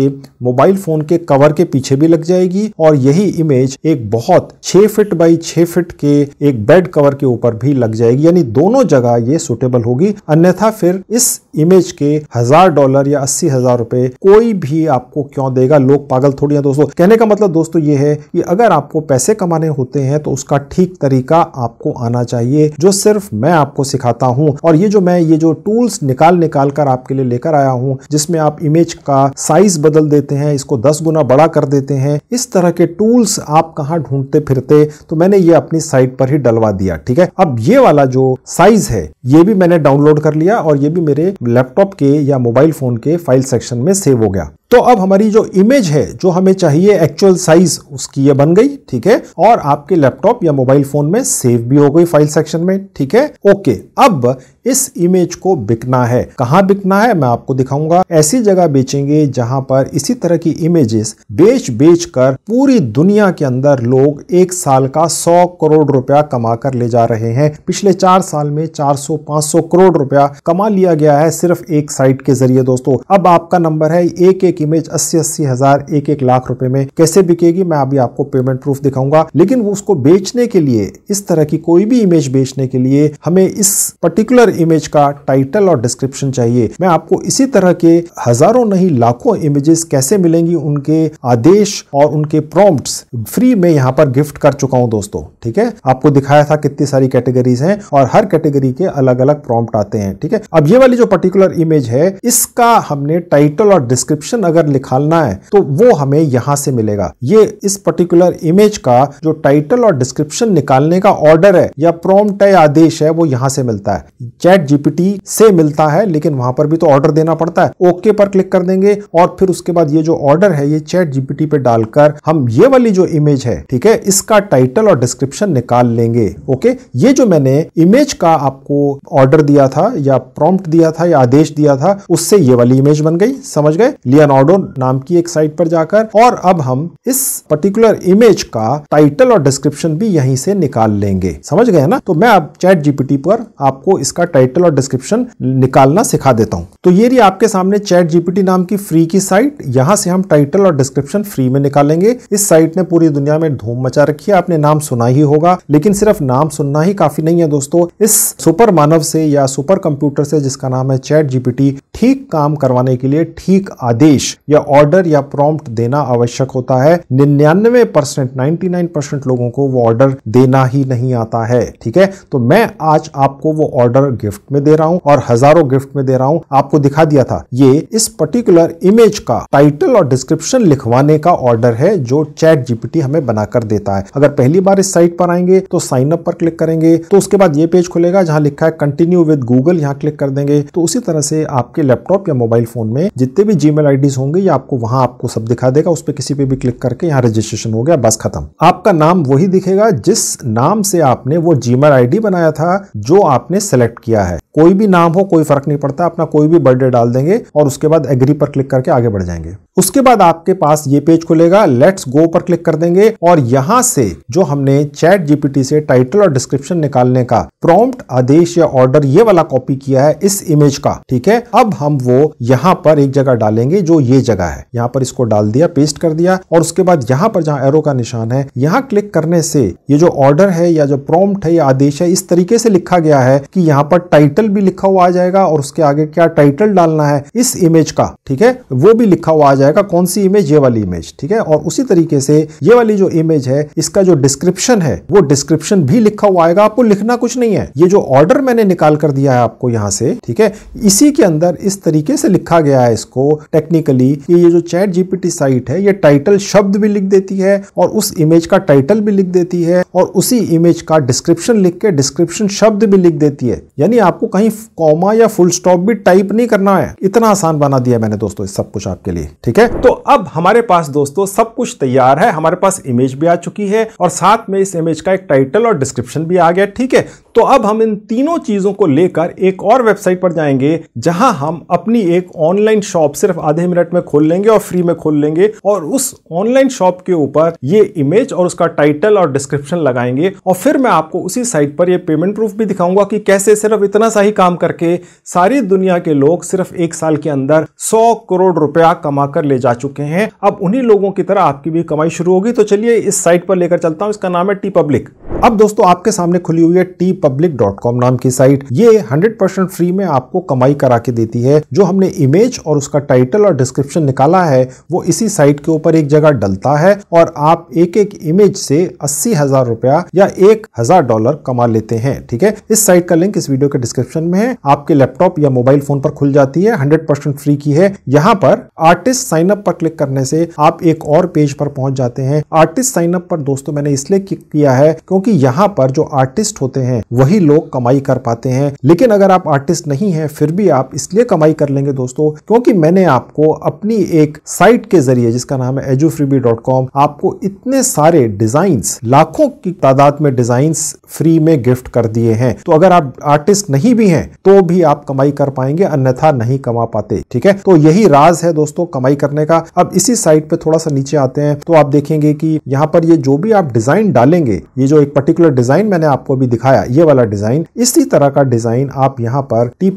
मोबाइल फोन के कवर के पीछे भी लग जाएगी और यही इमेज एक बहुत छह फिट बाई छह फिट के एक बेड कवर के ऊपर भी लग जाएगी यानी दोनों जगह ये सुटेबल होगी अन्यथा फिर इस इमेज के ये हजार डॉलर या अस्सी हजार रुपए कोई भी आपको क्यों देगा लोग पागल थोड़ी हैं दोस्तों कहने का मतलब दोस्तों ये है कि अगर आपको पैसे कमाने होते हैं तो उसका ठीक तरीका आपको आना चाहिए जो सिर्फ मैं आपको सिखाता हूँ और ये जो मैं ये जो टूल्स निकाल निकाल कर आपके लिए लेकर आया हूँ जिसमें आप इमेज का साइज बदल देते हैं इसको दस गुना बड़ा कर देते हैं इस तरह के टूल्स आप कहाँ ढूंढते फिरते तो मैंने ये अपनी साइट पर ही डलवा दिया ठीक है अब ये वाला जो साइज है ये भी मैंने डाउनलोड कर लिया और ये भी मेरे लैपटॉप के या मोबाइल फ़ोन के फाइल सेक्शन में सेव हो गया तो अब हमारी जो इमेज है जो हमें चाहिए एक्चुअल साइज उसकी ये बन गई ठीक है और आपके लैपटॉप या मोबाइल फोन में सेव भी हो गई फाइल सेक्शन में ठीक है ओके अब इस इमेज को बिकना है कहाँ बिकना है मैं आपको दिखाऊंगा ऐसी जगह बेचेंगे जहां पर इसी तरह की इमेजेस बेच बेच कर पूरी दुनिया के अंदर लोग एक साल का 100 करोड़ रुपया कमा कर ले जा रहे हैं पिछले चार साल में 400-500 करोड़ रुपया कमा लिया गया है सिर्फ एक साइट के जरिए दोस्तों अब आपका नंबर है एक एक एक इमेज अस्सी अस्सी हजार एक एक लाख रुपए में कैसे बिकेगी मैं अभी आपको पेमेंट प्रूफ दिखाऊंगा लेकिन वो उसको बेचने के लिए इस तरह की कोई भी इमेज बेचने के लिए हमें इस पर्टिकुलर इमेज का टाइटल और डिस्क्रिप्शन चाहिए मैं आपको इसी तरह के हजारों नहीं लाखों इमेजेस कैसे मिलेंगी उनके आदेश और उनके प्रॉम्प्ट फ्री में यहाँ पर गिफ्ट कर चुका हूँ दोस्तों ठीक है आपको दिखाया था कितनी सारी कैटेगरीज हैं और हर कैटेगरी के अलग अलग प्रॉम्प्ट आते हैं ठीक है अब ये वाली जो पर्टिकुलर इमेज है इसका हमने टाइटल और डिस्क्रिप्शन अगर निकालना है तो वो हमें यहाँ से मिलेगा ये इस पर्टिकुलर इमेज का जो टाइटल और डिस्क्रिप्शन निकालने का ऑर्डर है या प्रॉम्प्ट आदेश है वो यहाँ से मिलता है चैट जीपीटी से मिलता है लेकिन वहां पर भी तो ऑर्डर देना पड़ता है ओके पर क्लिक कर देंगे और फिर उसके बाद ये जो ऑर्डर है ये चैट जीपीटी पे डालकर हम ये वाली जो इमेज है ठीक है इसका टाइटल और डिस्क्रिप्शन निकाल लेंगे ओके ये जो मैंने इमेज का आपको ऑर्डर दिया था या प्रॉम्प्ट दिया था या आदेश दिया था उससे ये वाली इमेज बन गई समझ गए लिया पाउडो नाम की एक साइट पर जाकर और अब हम इस पर्टिकुलर इमेज का टाइटल और डिस्क्रिप्शन भी यहीं से निकाल लेंगे समझ गए ना तो मैं अब चैट जीपीटी पर आपको इसका टाइटल और डिस्क्रिप्शन निकालना सिखा देता हूँ तो ये रही आपके सामने चैट जीपीटी नाम की फ्री की साइट यहाँ से हम टाइटल और डिस्क्रिप्शन फ्री में निकालेंगे इस साइट ने पूरी दुनिया में धूम मचा रखी है आपने नाम सुना ही होगा लेकिन सिर्फ नाम सुनना ही काफी नहीं है दोस्तों इस सुपर मानव से या सुपर कंप्यूटर से जिसका नाम है चैट जीपीटी ठीक काम करवाने के लिए ठीक आदेश आदेश या ऑर्डर या प्रॉम्प्ट देना आवश्यक होता है निन्यानवे परसेंट नाइन्टी नाइन परसेंट लोगों को वो ऑर्डर देना ही नहीं आता है ठीक है तो मैं आज आपको वो ऑर्डर गिफ्ट में दे रहा हूँ और हजारों गिफ्ट में दे रहा हूँ आपको दिखा दिया था ये इस पर्टिकुलर इमेज का टाइटल और डिस्क्रिप्शन लिखवाने का ऑर्डर है जो चैट जीपीटी हमें बनाकर देता है अगर पहली बार इस साइट पर आएंगे तो साइन अप पर क्लिक करेंगे तो उसके बाद ये पेज खुलेगा जहां लिखा है कंटिन्यू विद गूगल यहाँ क्लिक कर देंगे तो उसी तरह से आपके लैपटॉप या मोबाइल फोन में जितने भी जीमेल मेल होंगे या आपको वहां आपको सब दिखा देगा उस पर किसी पे भी क्लिक करके यहाँ रजिस्ट्रेशन हो गया बस खत्म आपका नाम वही दिखेगा जिस नाम से आपने वो जीमेल आईडी बनाया था जो आपने सेलेक्ट किया है कोई भी नाम हो कोई फर्क नहीं पड़ता अपना कोई भी बर्थडे डाल देंगे और उसके बाद एग्री पर क्लिक करके आगे बढ़ जाएंगे उसके बाद आपके पास ये पेज खुलेगा लेट्स गो पर क्लिक कर देंगे और यहां से जो हमने चैट जीपीटी से टाइटल और डिस्क्रिप्शन निकालने का प्रॉम्प्ट आदेश या ऑर्डर ये वाला कॉपी किया है इस इमेज का ठीक है अब हम वो यहां पर एक जगह डालेंगे जो ये जगह है यहाँ पर इसको डाल दिया पेस्ट कर दिया और उसके बाद यहाँ पर जहाँ एरो का निशान है यहाँ क्लिक करने से ये जो ऑर्डर है या जो प्रॉम्प्ट है या आदेश है इस तरीके से लिखा गया है कि यहाँ पर टाइटल भी लिखा हुआ आ जाएगा और उसके आगे क्या टाइटल डालना है इस इमेज का ठीक है वो भी लिखा हुआ आ जाएगा कौन सी इमेज ये वाली इमेज ठीक है और उसी तरीके से ये वाली जो इमेज है इसका जो डिस्क्रिप्शन है वो डिस्क्रिप्शन भी लिखा हुआ आएगा आपको लिखना कुछ नहीं है ये जो ऑर्डर मैंने निकाल कर दिया है आपको यहाँ से ठीक है इसी के अंदर इस तरीके से लिखा गया है इसको टेक्निकली बेसिकली ये ये जो चैट जीपीटी साइट है ये टाइटल शब्द भी लिख देती है और उस इमेज का टाइटल भी लिख देती है और उसी इमेज का डिस्क्रिप्शन लिख के डिस्क्रिप्शन शब्द भी लिख देती है यानी आपको कहीं कॉमा या फुल स्टॉप भी टाइप नहीं करना है इतना आसान बना दिया मैंने दोस्तों इस सब कुछ आपके लिए ठीक है तो अब हमारे पास दोस्तों सब कुछ तैयार है हमारे पास इमेज भी आ चुकी है और साथ में इस इमेज का एक टाइटल और डिस्क्रिप्शन भी आ गया ठीक है तो अब हम इन तीनों चीज़ों को लेकर एक और वेबसाइट पर जाएंगे जहां हम अपनी एक ऑनलाइन शॉप सिर्फ आधे मिनट में खोल लेंगे और फ्री में खोल लेंगे और उस ऑनलाइन शॉप के ऊपर ये इमेज और उसका टाइटल और डिस्क्रिप्शन लगाएंगे और फिर मैं आपको उसी साइट पर यह पेमेंट प्रूफ भी दिखाऊंगा कि कैसे सिर्फ इतना सा ही काम करके सारी दुनिया के लोग सिर्फ एक साल के अंदर सौ करोड़ रुपया कमाकर ले जा चुके हैं अब उन्हीं लोगों की तरह आपकी भी कमाई शुरू होगी तो चलिए इस साइट पर लेकर चलता हूं इसका नाम है टी पब्लिक अब दोस्तों आपके सामने खुली हुई है TeePublic public dot com नाम की साइट ये हंड्रेड परसेंट फ्री में आपको कमाई करा के देती है जो हमने इमेज और उसका टाइटल और डिस्क्रिप्शन निकाला है वो इसी साइट के ऊपर एक जगह डलता है और आप एक एक इमेज से अस्सी हजार रुपया या एक हजार डॉलर कमा लेते हैं ठीक है इस साइट का लिंक इस वीडियो के डिस्क्रिप्शन में है आपके लैपटॉप या मोबाइल फोन पर खुल जाती है हंड्रेड परसेंट फ्री की है यहाँ पर आर्टिस्ट साइन अप पर क्लिक करने से आप एक और पेज पर पहुंच जाते हैं आर्टिस्ट साइन अप पर दोस्तों मैंने इसलिए किया है क्योंकि यहाँ पर जो आर्टिस्ट होते हैं वही लोग कमाई कर पाते हैं लेकिन अगर आप आर्टिस्ट नहीं हैं फिर भी आप इसलिए कमाई कर लेंगे दोस्तों क्योंकि मैंने आपको अपनी एक साइट के जरिए जिसका नाम है एजूफ्रीबी आपको इतने सारे डिजाइन लाखों की तादाद में डिजाइन फ्री में गिफ्ट कर दिए हैं तो अगर आप आर्टिस्ट नहीं भी हैं तो भी आप कमाई कर पाएंगे अन्यथा नहीं कमा पाते ठीक है तो यही राज है दोस्तों कमाई करने का अब इसी साइट पे थोड़ा सा नीचे आते हैं तो आप देखेंगे कि यहाँ पर ये जो भी आप डिजाइन डालेंगे ये जो एक पर्टिकुलर डिजाइन मैंने आपको अभी दिखाया ये वाला डिज़ाइन इसी तरह का डिज़ाइन आप यहाँ पर टी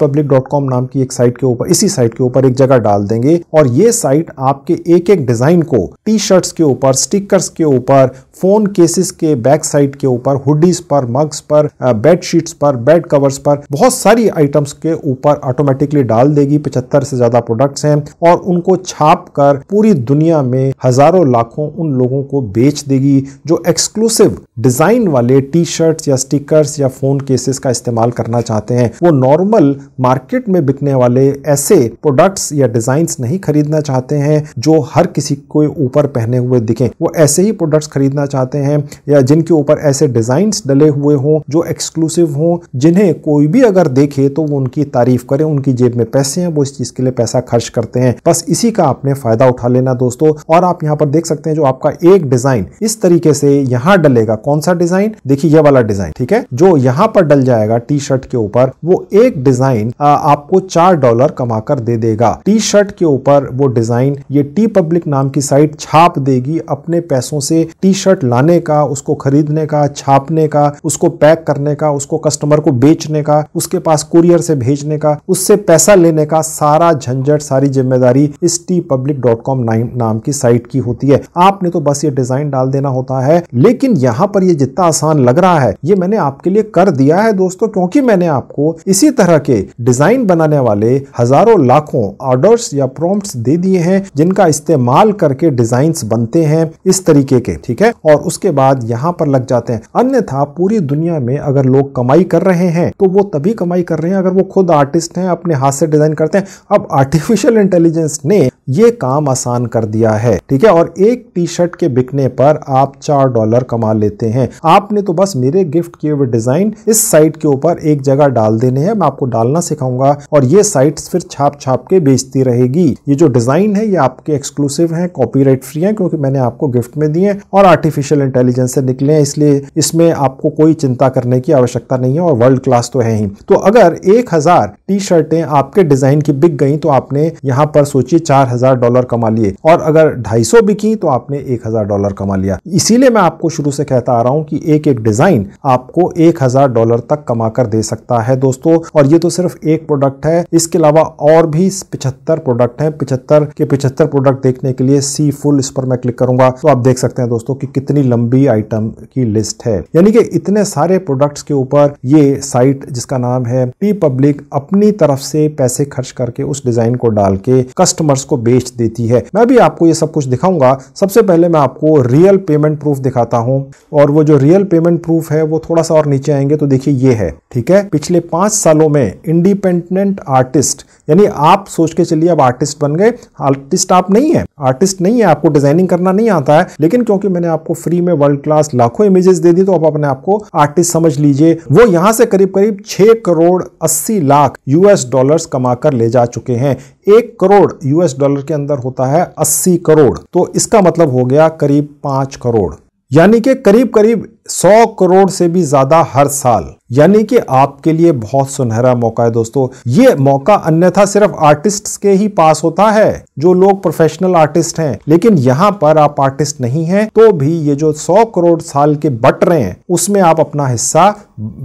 नाम की एक साइट के ऊपर इसी साइट के ऊपर एक जगह डाल देंगे और ये साइट आपके एक एक डिज़ाइन को टी शर्ट्स के ऊपर स्टिकर्स के ऊपर फोन केसेस के बैक साइड के ऊपर हुडीज पर मग्स पर बेड पर बेड कवर्स पर बहुत सारी आइटम्स के ऊपर ऑटोमेटिकली डाल देगी पचहत्तर से ज्यादा प्रोडक्ट्स हैं और उनको छाप कर पूरी दुनिया में हजारों लाखों उन लोगों को बेच देगी जो एक्सक्लूसिव डिजाइन वाले टी शर्ट्स या स्टिकर्स या या फ़ोन केसेस का इस्तेमाल करना चाहते हैं वो नॉर्मल मार्केट में बिकने वाले ऐसे प्रोडक्ट्स या डिज़ाइंस नहीं खरीदना चाहते हैं जो हर किसी को ऊपर पहने हुए दिखें वो ऐसे ही प्रोडक्ट्स खरीदना चाहते हैं या जिनके ऊपर ऐसे डिज़ाइंस डले हुए हों जो एक्सक्लूसिव हों जिन्हें कोई भी अगर देखे तो वो उनकी तारीफ करें उनकी जेब में पैसे हैं वो इस चीज़ के लिए पैसा खर्च करते हैं बस इसी का आपने फ़ायदा उठा लेना दोस्तों और आप यहाँ पर देख सकते हैं जो आपका एक डिज़ाइन इस तरीके से यहाँ डलेगा कौन सा डिज़ाइन देखिए ये वाला डिज़ाइन ठीक है जो यहाँ पर डल जाएगा टी शर्ट के ऊपर वो एक डिजाइन आपको चार डॉलर कमाकर दे देगा टी शर्ट के ऊपर वो डिजाइन ये टी पब्लिक नाम की साइट छाप देगी अपने पैसों से टी शर्ट लाने का उसको खरीदने का छापने का उसको पैक करने का उसको कस्टमर को बेचने का उसके पास कुरियर से भेजने का उससे पैसा लेने का सारा झंझट सारी जिम्मेदारी इस टी पब्लिक डॉट कॉम नाम की साइट की होती है आपने तो बस ये डिजाइन डाल देना होता है लेकिन यहाँ पर ये जितना आसान लग रहा है ये मैंने आपके लिए कर दिया है दोस्तों क्योंकि मैंने आपको इसी तरह के डिजाइन बनाने वाले हजारों लाखों ऑर्डर्स या प्रॉम्प्ट्स दे दिए हैं जिनका इस्तेमाल करके डिजाइन बनते हैं इस तरीके के ठीक है और उसके बाद यहाँ पर लग जाते हैं अन्यथा पूरी दुनिया में अगर लोग कमाई कर रहे हैं तो वो तभी कमाई कर रहे हैं अगर वो खुद आर्टिस्ट हैं अपने हाथ से डिजाइन करते हैं अब आर्टिफिशियल इंटेलिजेंस ने ये काम आसान कर दिया है ठीक है और एक टी शर्ट के बिकने पर आप चार डॉलर कमा लेते हैं आपने तो बस मेरे गिफ्ट किए हुए डिजाइन लाइन इस साइट के ऊपर एक जगह डाल देने हैं मैं आपको डालना सिखाऊंगा और ये साइट्स फिर छाप छाप के बेचती रहेगी ये जो डिज़ाइन है ये आपके एक्सक्लूसिव हैं कॉपीराइट फ्री हैं क्योंकि मैंने आपको गिफ्ट में दिए हैं और आर्टिफिशियल इंटेलिजेंस से निकले हैं इसलिए इसमें आपको कोई चिंता करने की आवश्यकता नहीं है और वर्ल्ड क्लास तो है ही तो अगर एक हजार टी शर्टें आपके डिज़ाइन की बिक गई तो आपने यहाँ पर सोचिए चार हजार डॉलर कमा लिए और अगर ढाई सौ बिकी तो आपने एक हजार डॉलर कमा लिया इसीलिए मैं आपको शुरू से कहता आ रहा हूँ कि एक एक डिज़ाइन आपको एक हज़ार डॉलर तक कमा कर दे सकता है दोस्तों और ये तो सिर्फ एक प्रोडक्ट है इसके अलावा और भी पिछहत्तर प्रोडक्ट हैं पिछहत्तर के पिछहत्तर प्रोडक्ट देखने के लिए सी फुल इस पर मैं क्लिक करूंगा तो आप देख सकते हैं दोस्तों कि कितनी लंबी आइटम की लिस्ट है यानी कि इतने सारे प्रोडक्ट्स के ऊपर ये साइट जिसका नाम है पी पब्लिक अपनी तरफ से पैसे खर्च करके उस डिजाइन को डाल के कस्टमर्स को बेच देती है मैं भी आपको ये सब कुछ दिखाऊंगा सबसे पहले मैं आपको रियल पेमेंट प्रूफ दिखाता हूँ और वो जो रियल पेमेंट प्रूफ है वो थोड़ा सा और नीचे जाएंगे तो देखिए ये है ठीक है पिछले पांच सालों में इंडिपेंडेंट आर्टिस्ट यानी आप सोच के चलिए अब आर्टिस्ट बन गए आर्टिस्ट आप नहीं है आर्टिस्ट नहीं है आपको डिजाइनिंग करना नहीं आता है लेकिन क्योंकि मैंने आपको फ्री में वर्ल्ड क्लास लाखों इमेजेस दे दी तो आप अपने आपको आर्टिस्ट समझ लीजिए वो यहां से करीब करीब छह करोड़ अस्सी लाख यूएस डॉलर कमाकर ले जा चुके हैं एक करोड़ यूएस डॉलर के अंदर होता है अस्सी करोड़ तो इसका मतलब हो गया करीब पांच करोड़ यानी कि करीब करीब सौ करोड़ से भी ज्यादा हर साल यानी कि आपके लिए बहुत सुनहरा मौका है दोस्तों ये मौका अन्यथा सिर्फ आर्टिस्ट के ही पास होता है जो लोग प्रोफेशनल आर्टिस्ट हैं लेकिन यहाँ पर आप आर्टिस्ट नहीं हैं तो भी ये जो सौ करोड़ साल के बट रहे हैं उसमें आप अपना हिस्सा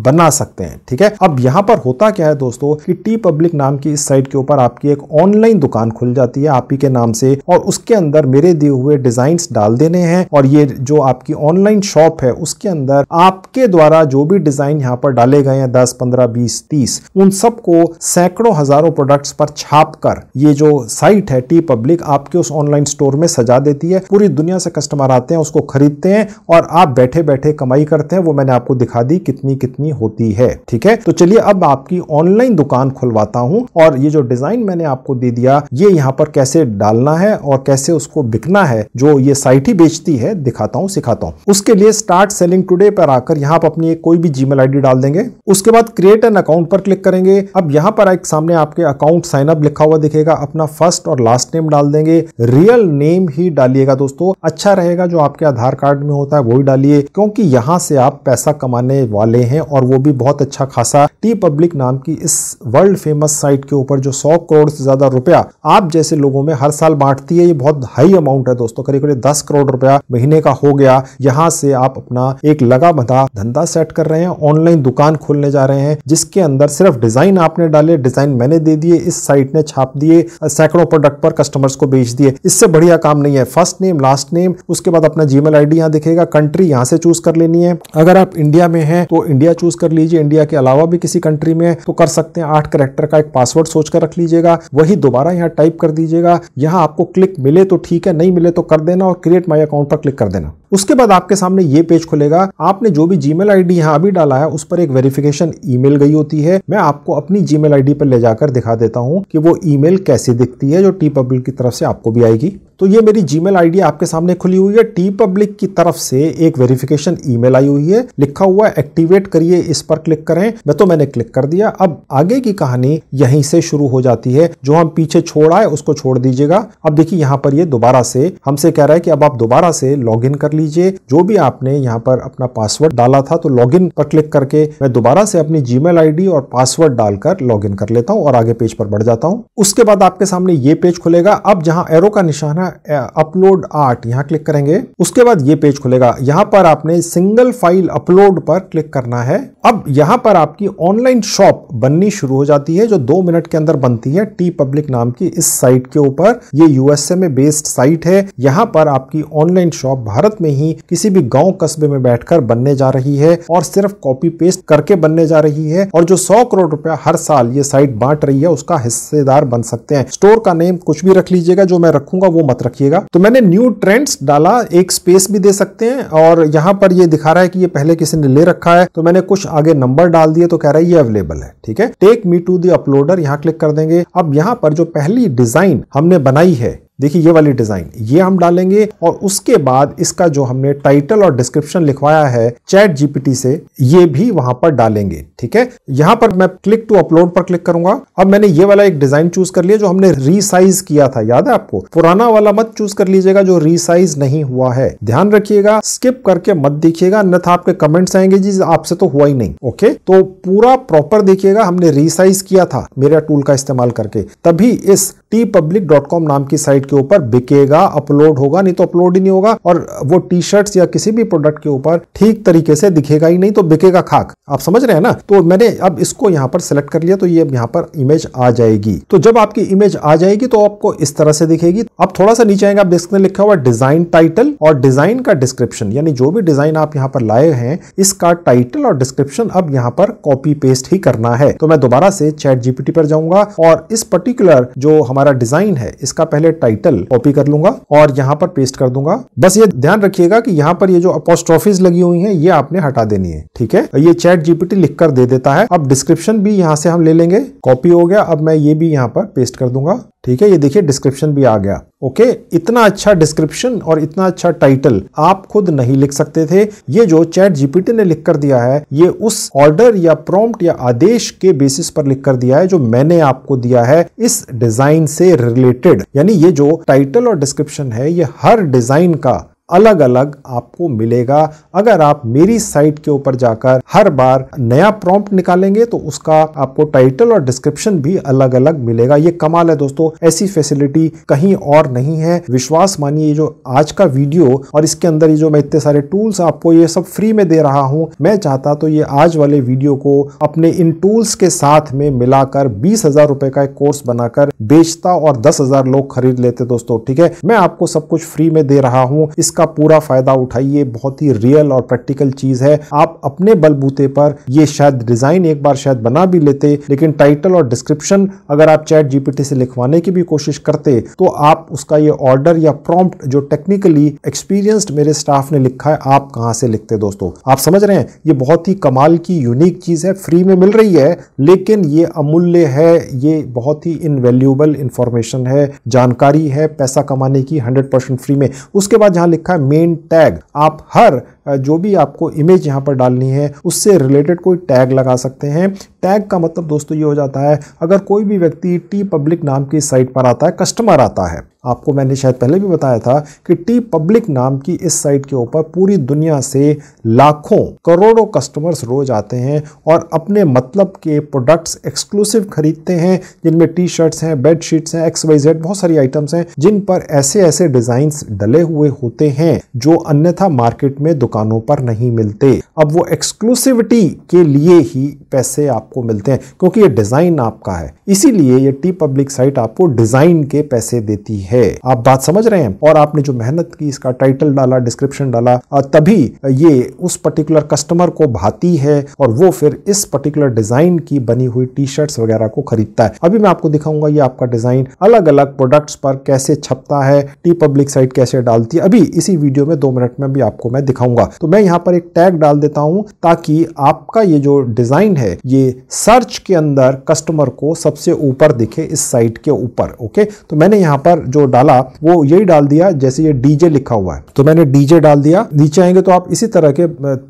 बना सकते हैं ठीक है अब यहाँ पर होता क्या है दोस्तों कि टी पब्लिक नाम की इस साइट के ऊपर आपकी एक ऑनलाइन दुकान खुल जाती है आप ही के नाम से और उसके अंदर मेरे दिए हुए डिजाइन डाल देने हैं और ये जो आपकी ऑनलाइन शॉप है उसके अंदर आपके द्वारा जो भी डिजाइन यहाँ पर डाले गए हैं दस पंद्रह बीस तीस उन सबको सैकड़ों हजारों प्रोडक्ट्स पर छाप कर ये जो साइट है टी पब्लिक आपके उस ऑनलाइन स्टोर में सजा देती है पूरी दुनिया से कस्टमर आते हैं उसको खरीदते हैं और आप बैठे बैठे कमाई करते हैं वो मैंने आपको दिखा दी कितनी कितनी होती है ठीक है तो चलिए अब आपकी ऑनलाइन दुकान खुलवाता हूँ और ये जो डिजाइन मैंने आपको दे दिया ये यहाँ पर कैसे डालना है और कैसे उसको बिकना है जो ये साइट ही बेचती है दिखाता हूँ सिखाता हूँ उसके लिए स्टार्ट सेलिंग लिंक टुडे पर आकर यहाँ पर अपनी कोई भी जीमेल आईडी डाल देंगे उसके बाद क्रिएट एन अकाउंट पर क्लिक करेंगे अब यहाँ पर एक सामने आपके अकाउंट साइन अप लिखा हुआ दिखेगा अपना फर्स्ट और लास्ट नेम डाल देंगे रियल नेम ही डालिएगा दोस्तों अच्छा रहेगा जो आपके आधार कार्ड में होता है वही डालिए क्योंकि यहाँ से आप पैसा कमाने वाले हैं और वो भी बहुत अच्छा खासा टी पब्लिक नाम की इस वर्ल्ड फेमस साइट के ऊपर जो सौ करोड़ से ज्यादा रुपया आप जैसे लोगों में हर साल बांटती है ये बहुत हाई अमाउंट है दोस्तों करीब करीब दस करोड़ रुपया महीने का हो गया यहाँ से आप अपना एक लगा बता धंधा सेट कर रहे हैं ऑनलाइन दुकान खोलने जा रहे हैं जिसके अंदर सिर्फ डिजाइन आपने डाले डिजाइन मैंने दे दिए इस साइट ने छाप दिए सैकड़ों प्रोडक्ट पर कस्टमर्स को बेच दिए इससे बढ़िया काम नहीं है फर्स्ट नेम लास्ट नेम उसके बाद अपना जीमेल आईडी यहाँ दिखेगा कंट्री यहाँ से चूज कर लेनी है अगर आप इंडिया में है तो इंडिया चूज कर लीजिए इंडिया के अलावा भी किसी कंट्री में तो कर सकते हैं आठ करेक्टर का एक पासवर्ड सोच कर रख लीजिएगा वही दोबारा यहाँ टाइप कर दीजिएगा यहाँ आपको क्लिक मिले तो ठीक है नहीं मिले तो कर देना और क्रिएट माई अकाउंट पर क्लिक कर देना उसके बाद आपके सामने ये पेज खुलेगा आपने जो भी जीमेल आईडी यहाँ अभी डाला है उस पर एक वेरिफिकेशन ईमेल गई होती है मैं आपको अपनी जीमेल आईडी पर ले जाकर दिखा देता हूँ कि वो ईमेल कैसे दिखती है जो टी पब्लिक की तरफ से आपको भी आएगी तो ये मेरी जीमेल आईडी आपके सामने खुली हुई है टी पब्लिक की तरफ से एक वेरिफिकेशन ईमेल आई हुई है लिखा हुआ एक्टिवेट करिए इस पर क्लिक करें मैं तो मैंने क्लिक कर दिया अब आगे की कहानी यहीं से शुरू हो जाती है जो हम पीछे छोड़ है उसको छोड़ दीजिएगा अब देखिए यहाँ पर ये दोबारा से हमसे कह रहा है कि अब आप दोबारा से इन कर लीजिए जो भी आपने यहाँ पर अपना पासवर्ड डाला था तो इन पर क्लिक करके मैं दोबारा से अपनी जीमेल आईडी और पासवर्ड डालकर लॉग कर लेता हूँ और आगे पेज पर बढ़ जाता हूँ उसके बाद आपके सामने ये पेज खुलेगा अब जहाँ एरो का निशान है अपलोड आर्ट यहाँ क्लिक करेंगे उसके बाद ये पेज खुलेगा यहाँ पर आपने सिंगल फाइल अपलोड पर क्लिक करना है अब यहाँ पर आपकी ऑनलाइन शॉप बननी शुरू हो जाती है जो दो मिनट के अंदर बनती है टी पब्लिक नाम की इस साइट के ऊपर ये यूएसए में बेस्ड साइट है यहाँ पर आपकी ऑनलाइन शॉप भारत में ही किसी भी गांव कस्बे में बैठकर बनने जा रही है और सिर्फ कॉपी पेस्ट करके बनने जा रही है और जो सौ करोड़ रुपया हर साल ये साइट बांट रही है उसका हिस्सेदार बन सकते हैं स्टोर का नेम कुछ भी रख लीजिएगा जो मैं रखूंगा वो मत मत रखिएगा तो मैंने न्यू ट्रेंड्स डाला एक स्पेस भी दे सकते हैं और यहाँ पर ये दिखा रहा है कि ये पहले किसी ने ले रखा है तो मैंने कुछ आगे नंबर डाल दिए तो कह रहा है ये अवेलेबल है ठीक है take me to the uploader यहाँ क्लिक कर देंगे अब यहाँ पर जो पहली डिजाइन हमने बनाई है देखिए ये वाली डिज़ाइन ये हम डालेंगे और उसके बाद इसका जो हमने टाइटल और डिस्क्रिप्शन लिखवाया है चैट जीपीटी से ये भी वहां पर डालेंगे ठीक है यहां पर मैं क्लिक टू अपलोड पर क्लिक करूंगा अब मैंने ये वाला एक डिज़ाइन चूज कर लिया जो हमने रीसाइज किया था याद है आपको पुराना वाला मत चूज कर लीजिएगा जो रीसाइज नहीं हुआ है ध्यान रखिएगा स्किप करके मत देखिएगा था आपके कमेंट्स आएंगे जी आपसे तो हुआ ही नहीं ओके तो पूरा प्रॉपर देखिएगा हमने रिसाइज किया था मेरा टूल का इस्तेमाल करके तभी इस टी पब्लिक डॉट कॉम नाम की साइट के ऊपर बिकेगा अपलोड होगा नहीं तो अपलोड ही नहीं होगा और वो टी शर्ट या किसी भी प्रोडक्ट के ऊपर ठीक तरीके से दिखेगा ही नहीं तो बिकेगा खाक आप समझ रहे हैं ना तो मैंने अब इसको यहाँ पर सिलेक्ट कर लिया तो ये यहाँ पर इमेज आ जाएगी तो जब आपकी इमेज आ जाएगी तो आपको इस तरह से दिखेगी अब थोड़ा सा नीचे आएंगे आप डिस्क लिखा हुआ डिजाइन टाइटल और डिजाइन का डिस्क्रिप्शन यानी जो भी डिजाइन आप यहाँ पर लाए हैं इसका टाइटल और डिस्क्रिप्शन अब यहाँ पर कॉपी पेस्ट ही करना है तो मैं दोबारा से चैट जीपीटी पर जाऊंगा और इस पर्टिकुलर जो हम हमारा डिजाइन है इसका पहले टाइटल कॉपी कर लूंगा और यहाँ पर पेस्ट कर दूंगा बस ये ध्यान रखिएगा कि यहाँ पर ये जो अपोस्ट्रॉफीज लगी हुई हैं ये आपने हटा देनी है ठीक है ये चैट जीपीटी लिख कर दे देता है अब डिस्क्रिप्शन भी यहाँ से हम ले लेंगे कॉपी हो गया अब मैं ये भी यहाँ पर पेस्ट कर दूंगा ठीक है ये देखिए डिस्क्रिप्शन भी आ गया ओके इतना अच्छा डिस्क्रिप्शन और इतना अच्छा टाइटल आप खुद नहीं लिख सकते थे ये जो चैट जीपीटी ने लिख कर दिया है ये उस ऑर्डर या प्रॉम्प्ट या आदेश के बेसिस पर लिख कर दिया है जो मैंने आपको दिया है इस डिजाइन से रिलेटेड यानी ये जो टाइटल और डिस्क्रिप्शन है ये हर डिजाइन का अलग अलग आपको मिलेगा अगर आप मेरी साइट के ऊपर जाकर हर बार नया प्रॉम्प्ट निकालेंगे तो उसका आपको टाइटल और डिस्क्रिप्शन भी अलग अलग मिलेगा ये कमाल है दोस्तों ऐसी फैसिलिटी कहीं और नहीं है विश्वास मानिए जो आज का वीडियो और इसके अंदर ये जो मैं इतने सारे टूल्स आपको ये सब फ्री में दे रहा हूँ मैं चाहता तो ये आज वाले वीडियो को अपने इन टूल्स के साथ में मिलाकर बीस हजार रुपए का एक कोर्स बनाकर बेचता और दस हजार लोग खरीद लेते दोस्तों ठीक है मैं आपको सब कुछ फ्री में दे रहा हूँ इस इसका पूरा फायदा उठाइए बहुत ही रियल और प्रैक्टिकल चीज है आप अपने बलबूते पर ये शायद डिजाइन एक बार शायद बना भी लेते लेकिन टाइटल और डिस्क्रिप्शन अगर आप चैट जीपीटी से लिखवाने की भी कोशिश करते तो आप उसका ये ऑर्डर या प्रॉम्प्ट जो टेक्निकली एक्सपीरियंस्ड मेरे स्टाफ ने लिखा है आप कहां से लिखते दोस्तों आप समझ रहे हैं ये बहुत ही कमाल की यूनिक चीज़ है फ्री में मिल रही है लेकिन ये अमूल्य है ये बहुत ही इनवेल्यूएबल इंफॉर्मेशन है जानकारी है पैसा कमाने की हंड्रेड फ्री में उसके बाद जहां लिखा लिखा है मेन टैग आप हर जो भी आपको इमेज यहाँ पर डालनी है उससे रिलेटेड कोई टैग लगा सकते हैं टैग का मतलब दोस्तों ये हो जाता है अगर कोई भी व्यक्ति टी पब्लिक नाम की साइट पर आता है कस्टमर आता है आपको मैंने शायद पहले भी बताया था कि टी पब्लिक नाम की इस साइट के ऊपर पूरी दुनिया से लाखों करोड़ों कस्टमर्स रोज आते हैं और अपने मतलब के प्रोडक्ट्स एक्सक्लूसिव खरीदते हैं जिनमें टी शर्ट्स हैं बेड शीट्स हैं एक्स वाई जेड बहुत सारी आइटम्स हैं जिन पर ऐसे ऐसे डिजाइन डले हुए होते हैं जो अन्यथा मार्केट में दुकानों पर नहीं मिलते अब वो एक्सक्लूसिविटी के लिए ही पैसे आपको आपको मिलते हैं क्योंकि ये डिज़ाइन आपका है इसीलिए ये टी पब्लिक साइट आपको डिज़ाइन के पैसे देती है आप बात समझ रहे हैं और आपने जो मेहनत की इसका टाइटल डाला डिस्क्रिप्शन डाला तभी ये उस पर्टिकुलर कस्टमर को भाती है और वो फिर इस पर्टिकुलर डिज़ाइन की बनी हुई टी शर्ट्स वगैरह को खरीदता है अभी मैं आपको दिखाऊंगा ये आपका डिज़ाइन अलग अलग प्रोडक्ट्स पर कैसे छपता है टी पब्लिक साइट कैसे डालती है अभी इसी वीडियो में दो मिनट में भी आपको मैं दिखाऊंगा तो मैं यहाँ पर एक टैग डाल देता हूँ ताकि आपका ये जो डिज़ाइन है ये सर्च के अंदर कस्टमर को सबसे ऊपर दिखे इस साइट के ऊपर ओके तो मैंने यहां पर जो डाला वो यही डाल दिया जैसे ये डीजे लिखा हुआ है तो मैंने डीजे डाल दिया नीचे आएंगे तो आप इसी तरह के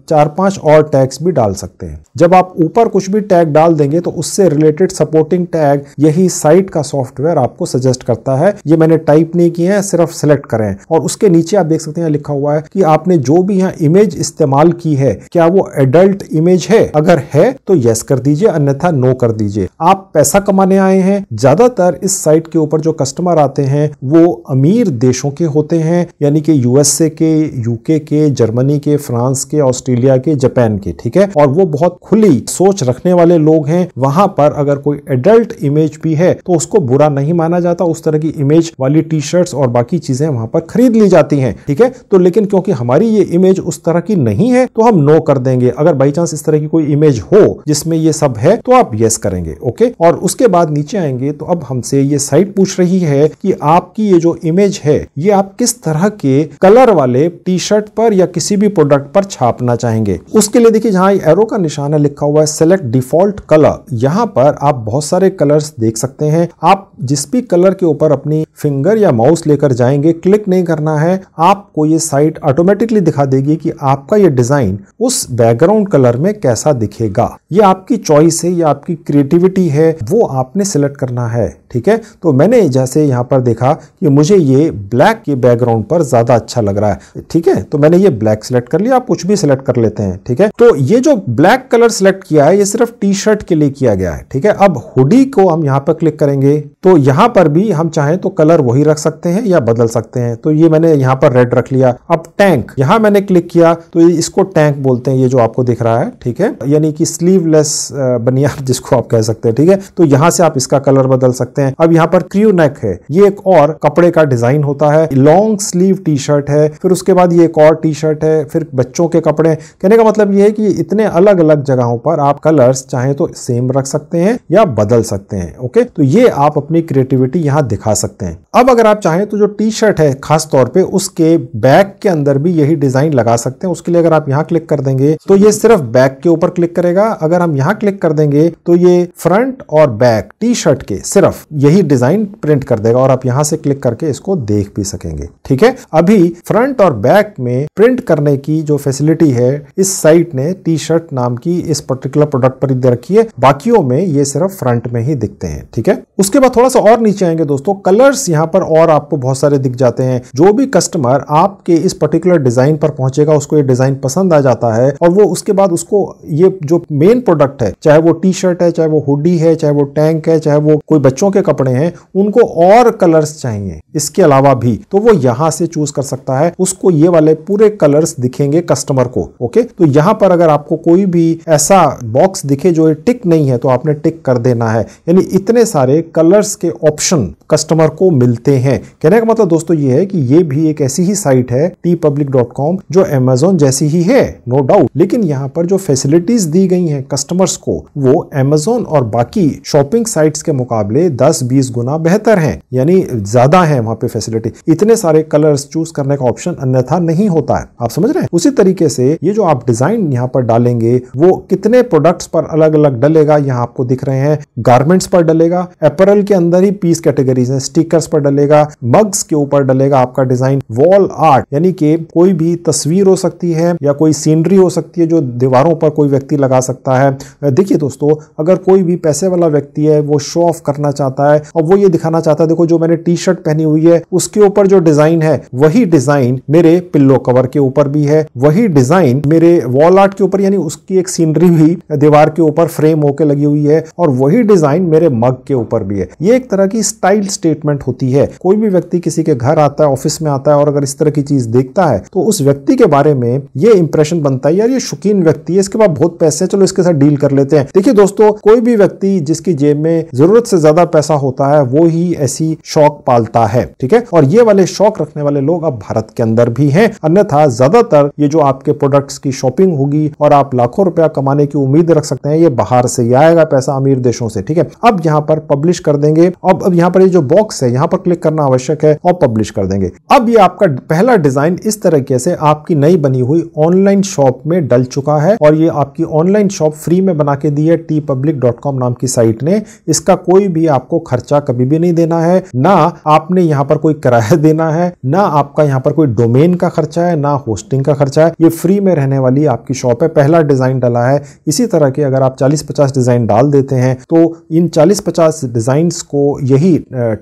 चार पांच और टैग्स भी डाल सकते हैं जब आप ऊपर कुछ भी टैग डाल देंगे तो उससे रिलेटेड सपोर्टिंग टैग यही साइट का सॉफ्टवेयर आपको सजेस्ट करता है ये मैंने टाइप नहीं किए हैं सिर्फ सेलेक्ट करें और उसके नीचे आप देख सकते हैं लिखा हुआ है कि आपने जो भी यहाँ इमेज इस्तेमाल की है क्या वो एडल्ट इमेज है अगर है तो यस कर दीजिए दीजिए अन्यथा नो कर दीजिए आप पैसा कमाने आए हैं ज्यादातर इस साइट के ऊपर जो कस्टमर आते हैं वो अमीर देशों के होते हैं यानी कि यूएसए के यूके के जर्मनी के फ्रांस के ऑस्ट्रेलिया के जापान के ठीक है और वो बहुत खुली सोच रखने वाले लोग हैं वहां पर अगर कोई एडल्ट इमेज भी है तो उसको बुरा नहीं माना जाता उस तरह की इमेज वाली टी शर्ट और बाकी चीजें वहां पर खरीद ली जाती हैं ठीक है तो लेकिन क्योंकि हमारी ये इमेज उस तरह की नहीं है तो हम नो कर देंगे अगर बाई चांस इस तरह की कोई इमेज हो जिसमें ये सब सब है तो आप यस करेंगे ओके और उसके बाद नीचे आएंगे तो अब हमसे ये साइट पूछ रही है कि आपकी ये जो इमेज है ये आप किस तरह के कलर वाले टी शर्ट पर या किसी भी प्रोडक्ट पर छापना चाहेंगे उसके लिए देखिए जहाँ एरो का निशान है लिखा हुआ है सेलेक्ट डिफॉल्ट कलर यहाँ पर आप बहुत सारे कलर्स देख सकते हैं आप जिस भी कलर के ऊपर अपनी फिंगर या माउस लेकर जाएंगे क्लिक नहीं करना है आपको ये साइट ऑटोमेटिकली दिखा देगी कि आपका ये डिजाइन उस बैकग्राउंड कलर में कैसा दिखेगा ये आपकी चॉइस चॉइस है या आपकी क्रिएटिविटी है वो आपने सेलेक्ट करना है ठीक है तो मैंने जैसे यहाँ पर देखा कि मुझे ये ब्लैक के बैकग्राउंड पर ज़्यादा अच्छा लग रहा है ठीक है तो मैंने ये ब्लैक सेलेक्ट कर लिया आप कुछ भी सिलेक्ट कर लेते हैं ठीक है तो ये जो ब्लैक कलर सेलेक्ट किया है ये सिर्फ टी शर्ट के लिए किया गया है ठीक है अब हुडी को हम यहाँ पर क्लिक करेंगे तो यहाँ पर भी हम चाहें तो कलर वही रख सकते हैं या बदल सकते हैं तो ये मैंने यहाँ पर रेड रख लिया अब टैंक यहां मैंने क्लिक किया तो इसको टैंक बोलते हैं ये जो आपको दिख रहा है ठीक है यानी कि स्लीवलेस बनिया जिसको आप कह सकते हैं ठीक है तो यहाँ से आप इसका कलर बदल सकते हैं अब यहाँ पर क्रियो नेक है ये एक और कपड़े का डिजाइन होता है लॉन्ग स्लीव टी शर्ट है फिर उसके बाद ये एक और टी शर्ट है फिर बच्चों के कपड़े कहने का मतलब ये है कि इतने अलग अलग जगहों पर आप कलर्स चाहे तो सेम रख सकते हैं या बदल सकते हैं ओके तो ये आप अपनी क्रिएटिविटी यहाँ दिखा सकते हैं अब अगर आप चाहें तो जो टी शर्ट है खास तौर पे उसके बैक के अंदर अंदर भी यही डिज़ाइन लगा सकते हैं उसके लिए अगर आप यहाँ क्लिक कर देंगे तो ये सिर्फ बैक के ऊपर क्लिक करेगा अगर हम यहाँ क्लिक कर देंगे तो ये फ्रंट और बैक टी शर्ट के सिर्फ यही डिज़ाइन प्रिंट कर देगा और आप यहाँ से क्लिक करके इसको देख भी सकेंगे ठीक है अभी फ्रंट और बैक में प्रिंट करने की जो फैसिलिटी है इस साइट ने टी शर्ट नाम की इस पर्टिकुलर प्रोडक्ट पर दे रखी है बाकियों में ये सिर्फ फ्रंट में ही दिखते हैं ठीक है उसके बाद थोड़ा सा और नीचे आएंगे दोस्तों कलर्स यहाँ पर और आपको बहुत सारे दिख जाते हैं जो भी कस्टमर आपके इस पर्टिकुलर पर्टिकुलर डिज़ाइन पर पहुंचेगा उसको ये डिज़ाइन पसंद आ जाता है और वो उसके बाद उसको ये जो मेन प्रोडक्ट है चाहे वो टी शर्ट है चाहे वो हुडी है चाहे वो टैंक है चाहे वो कोई बच्चों के कपड़े हैं उनको और कलर्स चाहिए इसके अलावा भी तो वो यहां से चूज कर सकता है उसको ये वाले पूरे कलर्स दिखेंगे कस्टमर को ओके तो यहां पर अगर आपको कोई भी ऐसा बॉक्स दिखे जो टिक नहीं है तो आपने टिक कर देना है यानी इतने सारे कलर्स के ऑप्शन कस्टमर को मिलते हैं कहने का मतलब दोस्तों ये है कि ये भी एक ऐसी ही साइट है टी पब्लिक डॉट कॉम जो एमेजोन जैसी ही है नो no डाउट लेकिन यहाँ पर जो फैसिलिटीज दी गई हैं कस्टमर्स को वो एमेजोन और बाकी शॉपिंग साइट्स के मुकाबले 10-20 गुना बेहतर हैं यानी ज्यादा है वहाँ पे फैसिलिटी इतने सारे कलर्स चूज करने का ऑप्शन अन्यथा नहीं होता है आप समझ रहे हैं उसी तरीके से ये जो आप डिजाइन यहाँ पर डालेंगे वो कितने प्रोडक्ट्स पर अलग अलग डलेगा यहाँ आपको दिख रहे हैं गारमेंट्स पर डलेगा एपरल के अंदर ही पीस कैटेगरीज है स्टिकर्स पर डलेगा मग्स के ऊपर डलेगा आपका डिजाइन वॉल आर्ट यानी कि कोई भी तस्वीर हो सकती है या कोई सीनरी हो सकती है जो दीवारों पर कोई व्यक्ति लगा सकता है देखिए दोस्तों अगर कोई भी पैसे वाला व्यक्ति है वो शो ऑफ करना चाहता है और वो ये दिखाना चाहता है देखो जो मैंने टी शर्ट पहनी हुई है उसके ऊपर जो डिजाइन है वही डिजाइन मेरे पिल्लो कवर के ऊपर भी है वही डिजाइन मेरे वॉल आर्ट के ऊपर यानी उसकी एक सीनरी भी दीवार के ऊपर फ्रेम होके लगी हुई है और वही डिजाइन मेरे मग के ऊपर भी है ये एक तरह की स्टाइल स्टेटमेंट होती है कोई भी व्यक्ति किसी के घर आता है ऑफिस में आता है और अगर इस तरह की चीज देखता रहा है तो उस व्यक्ति के बारे में ये इंप्रेशन बनता है यार ये शौकीन व्यक्ति है इसके पास बहुत पैसे है चलो इसके साथ डील कर लेते हैं देखिए दोस्तों कोई भी व्यक्ति जिसकी जेब में जरूरत से ज्यादा पैसा होता है वो ही ऐसी शौक पालता है ठीक है और ये वाले शौक रखने वाले लोग अब भारत के अंदर भी हैं अन्यथा ज्यादातर ये जो आपके प्रोडक्ट्स की शॉपिंग होगी और आप लाखों रुपया कमाने की उम्मीद रख सकते हैं ये बाहर से ही आएगा पैसा अमीर देशों से ठीक है अब यहाँ पर पब्लिश कर देंगे अब अब यहाँ पर ये जो बॉक्स है यहाँ पर क्लिक करना आवश्यक है और पब्लिश कर देंगे अब ये आपका पहला डिजाइन इस किस तरीके से आपकी नई बनी हुई ऑनलाइन शॉप में डल चुका है और ये आपकी ऑनलाइन शॉप फ्री में बना के दी है टी पब्लिक डॉट कॉम नाम की साइट ने इसका कोई भी आपको खर्चा कभी भी नहीं देना है ना आपने यहाँ पर कोई किराया देना है ना आपका यहाँ पर कोई डोमेन का खर्चा है ना होस्टिंग का खर्चा है ये फ्री में रहने वाली आपकी शॉप है पहला डिजाइन डाला है इसी तरह के अगर आप चालीस पचास डिजाइन डाल देते हैं तो इन चालीस पचास डिजाइन को यही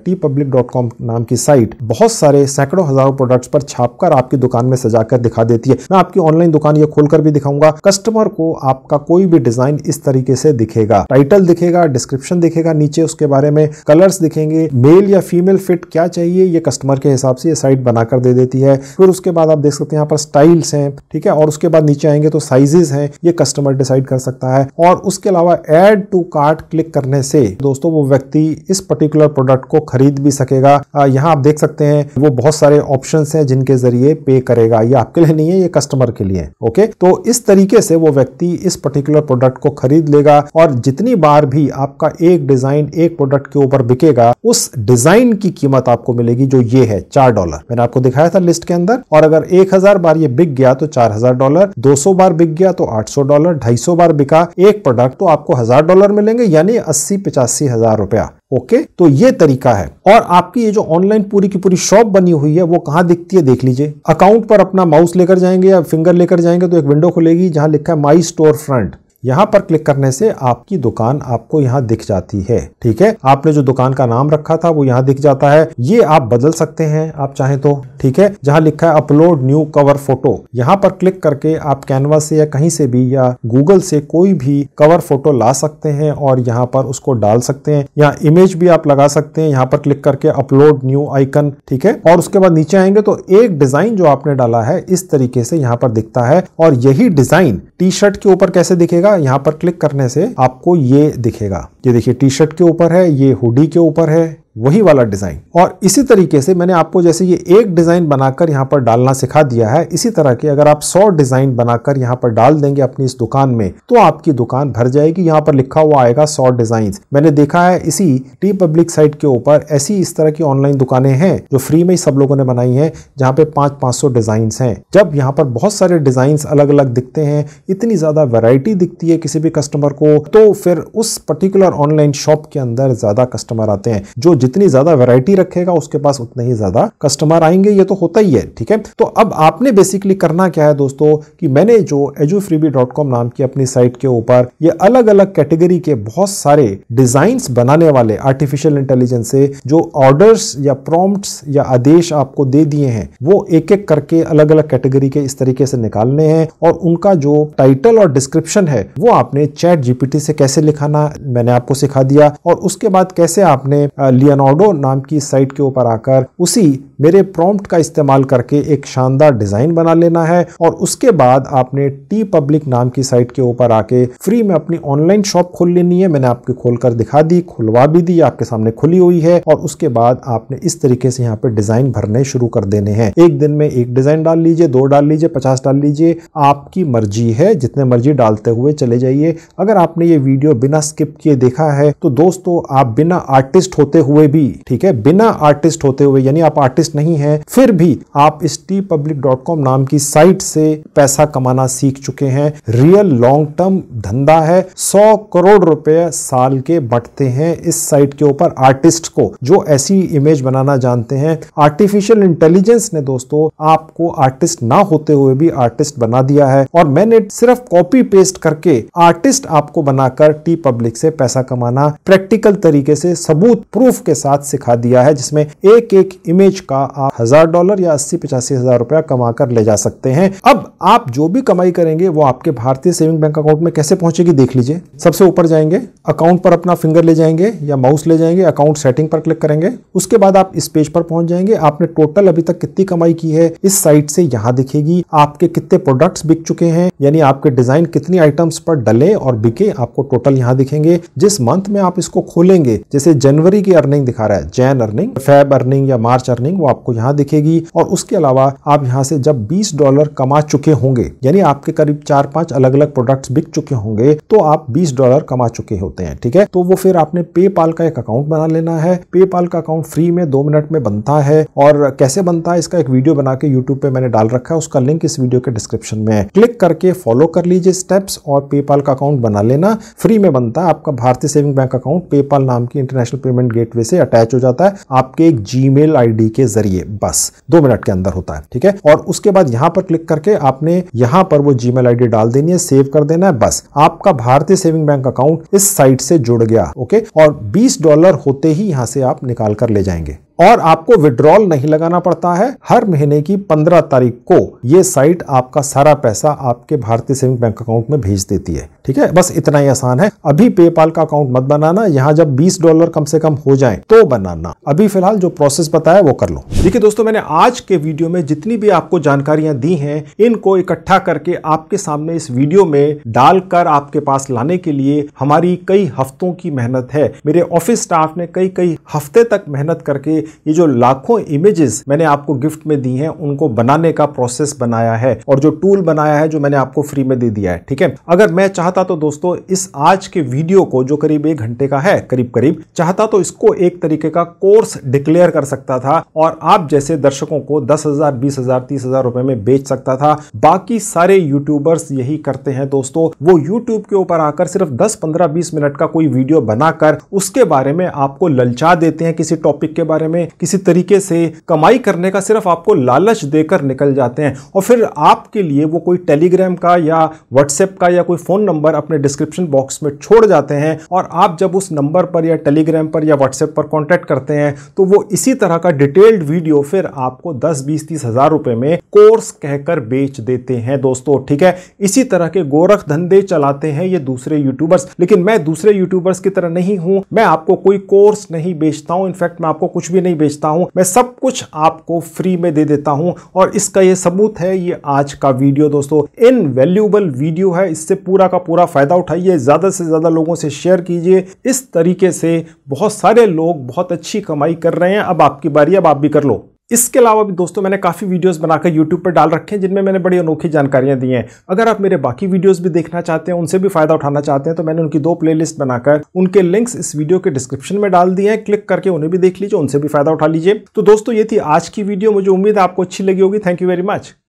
टी पब्लिक डॉट कॉम नाम की साइट बहुत सारे सैकड़ों हजारों प्रोडक्ट्स पर छाप कर आपके आपकी दुकान में सजा कर दिखा देती है मैं आपकी ऑनलाइन दुकान ये खोलकर भी दिखाऊंगा कस्टमर को आपका कोई भी डिजाइन इस तरीके से दिखेगा टाइटल दिखेगा डिस्क्रिप्शन दिखेगा नीचे उसके बारे में कलर्स दिखेंगे मेल या फीमेल फिट क्या चाहिए ये कस्टमर के हिसाब से ये साइट बनाकर दे देती है फिर उसके बाद आप देख सकते हैं यहाँ पर स्टाइल्स हैं ठीक है और उसके बाद नीचे आएंगे तो साइजेस हैं ये कस्टमर डिसाइड कर सकता है और उसके अलावा एड टू कार्ट क्लिक करने से दोस्तों वो व्यक्ति इस पर्टिकुलर प्रोडक्ट को खरीद भी सकेगा यहाँ आप देख सकते हैं वो बहुत सारे ऑप्शन हैं जिनके जरिए पे करेगा ये आपके लिए नहीं है ये कस्टमर के लिए ओके तो इस तरीके से वो व्यक्ति इस पर्टिकुलर प्रोडक्ट को खरीद लेगा और जितनी बार भी आपका एक डिजाइन एक प्रोडक्ट के ऊपर बिकेगा उस डिजाइन की कीमत आपको मिलेगी जो ये है चार डॉलर मैंने आपको दिखाया था लिस्ट के अंदर और अगर एक बार ये बिक गया तो चार डॉलर दो बार बिक गया तो आठ डॉलर ढाई बार बिका एक प्रोडक्ट तो आपको हजार डॉलर मिलेंगे यानी अस्सी पिचासी हजार रुपया ओके तो ये तरीका है और आपकी ये जो ऑनलाइन पूरी की पूरी शॉप बनी हुई है वो कहाँ दिखती है देख लीजिए अकाउंट पर अपना माउस लेकर जाएंगे या फिंगर लेकर जाएंगे तो एक विंडो खुलेगी जहां लिखा है माई स्टोर फ्रंट यहाँ पर क्लिक करने से आपकी दुकान आपको यहाँ दिख जाती है ठीक है आपने जो दुकान का नाम रखा था वो यहाँ दिख जाता है ये आप बदल सकते हैं आप चाहे तो ठीक है जहाँ लिखा है अपलोड न्यू कवर फोटो यहाँ पर क्लिक करके आप कैनवा से या कहीं से भी या गूगल से कोई भी कवर फोटो ला सकते हैं और यहाँ पर उसको डाल सकते हैं यहाँ इमेज भी आप लगा सकते हैं यहाँ पर क्लिक करके अपलोड न्यू आइकन ठीक है और उसके बाद नीचे आएंगे तो एक डिजाइन जो आपने डाला है इस तरीके से यहाँ पर दिखता है और यही डिजाइन टी शर्ट के ऊपर कैसे दिखेगा जाएगा यहाँ पर क्लिक करने से आपको ये दिखेगा ये देखिए टी शर्ट के ऊपर है ये हुडी के ऊपर है वही वाला डिज़ाइन और इसी तरीके से मैंने आपको जैसे ये एक डिज़ाइन बनाकर यहाँ पर डालना सिखा दिया है इसी तरह के अगर आप 100 डिज़ाइन बनाकर यहाँ पर डाल देंगे अपनी इस दुकान में तो आपकी दुकान भर जाएगी यहाँ पर लिखा हुआ आएगा 100 डिज़ाइन मैंने देखा है इसी टी पब्लिक साइट के ऊपर ऐसी इस तरह की ऑनलाइन दुकानें हैं जो फ्री में ही सब लोगों ने बनाई है जहाँ पे पाँच पाँच सौ डिज़ाइन हैं जब यहाँ पर बहुत सारे डिज़ाइन अलग अलग दिखते हैं इतनी ज़्यादा वेराइटी दिखती है किसी भी कस्टमर को तो फिर उस पर्टिकुलर ऑनलाइन शॉप के अंदर ज़्यादा कस्टमर आते हैं जो जितनी ज़्यादा वैरायटी रखेगा उसके पास उतने ही ज़्यादा कस्टमर आएंगे ये तो होता ही है ठीक है तो अब आपने बेसिकली करना क्या है दोस्तों कि मैंने जो एजूफ्रीबी नाम की अपनी साइट के ऊपर ये अलग अलग कैटेगरी के बहुत सारे डिजाइन बनाने वाले आर्टिफिशियल इंटेलिजेंस से जो ऑर्डर्स या प्रॉम्प्ट या आदेश आपको दे दिए हैं वो एक एक करके अलग अलग कैटेगरी के इस तरीके से निकालने हैं और उनका जो टाइटल और डिस्क्रिप्शन है वो आपने चैट जीपीटी से कैसे लिखाना मैंने आपको सिखा दिया और उसके बाद कैसे आपने लिया लियोनार्डो नाम की साइट के ऊपर आकर उसी मेरे प्रॉम्प्ट का इस्तेमाल करके एक शानदार डिज़ाइन बना लेना है और उसके बाद आपने टी पब्लिक नाम की साइट के ऊपर आके फ्री में अपनी ऑनलाइन शॉप खोल लेनी है मैंने आपके खोल कर दिखा दी खुलवा भी दी आपके सामने खुली हुई है और उसके बाद आपने इस तरीके से यहाँ पे डिज़ाइन भरने शुरू कर देने हैं एक दिन में एक डिज़ाइन डाल लीजिए दो डाल लीजिए पचास डाल लीजिए आपकी मर्जी है जितने मर्जी डालते हुए चले जाइए अगर आपने ये वीडियो बिना स्किप किए देखा है तो दोस्तों आप बिना आर्टिस्ट होते हुए हुए भी ठीक है बिना आर्टिस्ट होते हुए यानी आप आर्टिस्ट नहीं है फिर भी आप इस टी पब्लिक डॉट कॉम नाम की साइट से पैसा कमाना सीख चुके हैं रियल लॉन्ग टर्म धंधा है सौ करोड़ रुपए साल के बटते हैं इस साइट के ऊपर आर्टिस्ट को जो ऐसी इमेज बनाना जानते हैं आर्टिफिशियल इंटेलिजेंस ने दोस्तों आपको आर्टिस्ट ना होते हुए भी आर्टिस्ट बना दिया है और मैंने सिर्फ कॉपी पेस्ट करके आर्टिस्ट आपको बनाकर टी पब्लिक से पैसा कमाना प्रैक्टिकल तरीके से सबूत प्रूफ के के साथ सिखा दिया है जिसमें एक एक इमेज का आप हजार डॉलर या अस्सी पचासी हजार रुपया कमा कर ले जा सकते हैं अब आप जो भी कमाई करेंगे वो आपके भारतीय सेविंग बैंक अकाउंट में कैसे पहुंचेगी देख लीजिए सबसे ऊपर जाएंगे अकाउंट पर अपना फिंगर ले जाएंगे या माउस ले जाएंगे अकाउंट सेटिंग पर क्लिक करेंगे उसके बाद आप इस पेज पर पहुंच जाएंगे आपने टोटल अभी तक कितनी कमाई की है इस साइट से यहाँ दिखेगी आपके कितने प्रोडक्ट्स बिक चुके हैं यानी आपके डिजाइन कितनी आइटम्स पर डले और बिके आपको टोटल यहाँ दिखेंगे जिस मंथ में आप इसको खोलेंगे जैसे जनवरी की अर्निंग अर्निंग दिखा रहा है जैन अर्निंग फैब अर्निंग या मार्च अर्निंग वो आपको यहाँ दिखेगी और उसके अलावा आप यहाँ से जब बीस डॉलर कमा चुके होंगे यानी आपके करीब चार पांच अलग अलग प्रोडक्ट बिक चुके होंगे तो आप बीस डॉलर कमा चुके होते हैं ठीक है तो वो फिर आपने पेपाल का एक अकाउंट बना लेना है पेपाल का अकाउंट फ्री में दो मिनट में बनता है और कैसे बनता है इसका एक वीडियो बना के यूट्यूब पे मैंने डाल रखा है उसका लिंक इस वीडियो के डिस्क्रिप्शन में है क्लिक करके फॉलो कर लीजिए स्टेप्स और पेपाल का अकाउंट बना लेना फ्री में बनता है आपका भारतीय सेविंग बैंक अकाउंट पेपाल नाम की इंटरनेशनल पेमेंट गेटवे से अटैच हो जाता है आपके जी मेल के जरिए बस दो मिनट के अंदर होता है ठीक है और उसके बाद यहाँ पर क्लिक करके आपने यहाँ पर वो जी मेल डाल देनी है सेव कर देना है बस आपका भारतीय सेविंग बैंक अकाउंट इस साइट से जुड़ गया ओके और बीस डॉलर होते ही यहाँ से आप निकाल कर ले जाएंगे और आपको विड्रॉल नहीं लगाना पड़ता है हर महीने की पंद्रह तारीख को ये साइट आपका सारा पैसा आपके भारतीय सेविंग बैंक अकाउंट में भेज देती है ठीक है बस इतना ही आसान है अभी पेपाल का अकाउंट मत बनाना यहाँ जब 20 डॉलर कम से कम हो जाए तो बनाना अभी फिलहाल जो प्रोसेस बताया वो कर लो देखिए दोस्तों मैंने आज के वीडियो में जितनी भी आपको जानकारियां दी है इनको इकट्ठा करके आपके सामने इस वीडियो में डालकर आपके पास लाने के लिए हमारी कई हफ्तों की मेहनत है मेरे ऑफिस स्टाफ ने कई कई हफ्ते तक मेहनत करके ये जो लाखों इमेजेस मैंने आपको गिफ्ट में दी हैं उनको बनाने का प्रोसेस बनाया है और जो टूल बनाया है जो मैंने आपको फ्री में दे दिया है ठीक है अगर मैं चाहता तो दोस्तों इस आज के वीडियो को जो करीब एक घंटे का है करीब करीब चाहता तो इसको एक तरीके का कोर्स डिक्लेयर कर सकता था और आप जैसे दर्शकों को दस हजार बीस हजार तीस हजार रुपए में बेच सकता था बाकी सारे यूट्यूबर्स यही करते हैं दोस्तों वो यूट्यूब के ऊपर आकर सिर्फ दस पंद्रह बीस मिनट का कोई वीडियो बनाकर उसके बारे में आपको ललचा देते हैं किसी टॉपिक के बारे में में किसी तरीके से कमाई करने का सिर्फ आपको लालच देकर निकल जाते हैं और फिर आपके लिए वो कोई टेलीग्राम का या व्हाट्सएप का या कोई फ़ोन नंबर अपने डिस्क्रिप्शन बॉक्स में छोड़ जाते हैं और आप जब उस नंबर पर या टेलीग्राम पर या व्हाट्सएप पर कॉन्टैक्ट करते हैं तो वो इसी तरह का डिटेल्ड वीडियो फिर आपको दस बीस तीस हज़ार रुपये में कोर्स कहकर बेच देते हैं दोस्तों ठीक है इसी तरह के गोरख धंधे चलाते हैं ये दूसरे यूट्यूबर्स लेकिन मैं दूसरे यूट्यूबर्स की तरह नहीं हूँ मैं आपको कोई कोर्स नहीं बेचता हूँ इनफैक्ट मैं आपको कुछ भी नहीं बेचता हूँ मैं सब कुछ आपको फ्री में दे देता हूँ और इसका ये सबूत है ये आज का वीडियो दोस्तों इन वैल्यूएबल वीडियो है इससे पूरा का पूरा फायदा उठाइए ज़्यादा से ज़्यादा लोगों से शेयर कीजिए इस तरीके से बहुत सारे लोग बहुत अच्छी कमाई कर रहे हैं अब आपकी बारी अब आप भी कर लो इसके अलावा भी दोस्तों मैंने काफ़ी वीडियोस बनाकर यूट्यूब पर डाल रखे हैं जिनमें मैंने बड़ी अनोखी जानकारियां दी हैं अगर आप मेरे बाकी वीडियोस भी देखना चाहते हैं उनसे भी फ़ायदा उठाना चाहते हैं तो मैंने उनकी दो प्लेलिस्ट बनाकर उनके लिंक्स इस वीडियो के डिस्क्रिप्शन में डाल दिए हैं क्लिक करके उन्हें भी देख लीजिए उनसे भी फ़ायदा उठा लीजिए तो दोस्तों ये थी आज की वीडियो मुझे उम्मीद आपको अच्छी लगी होगी थैंक यू वेरी मच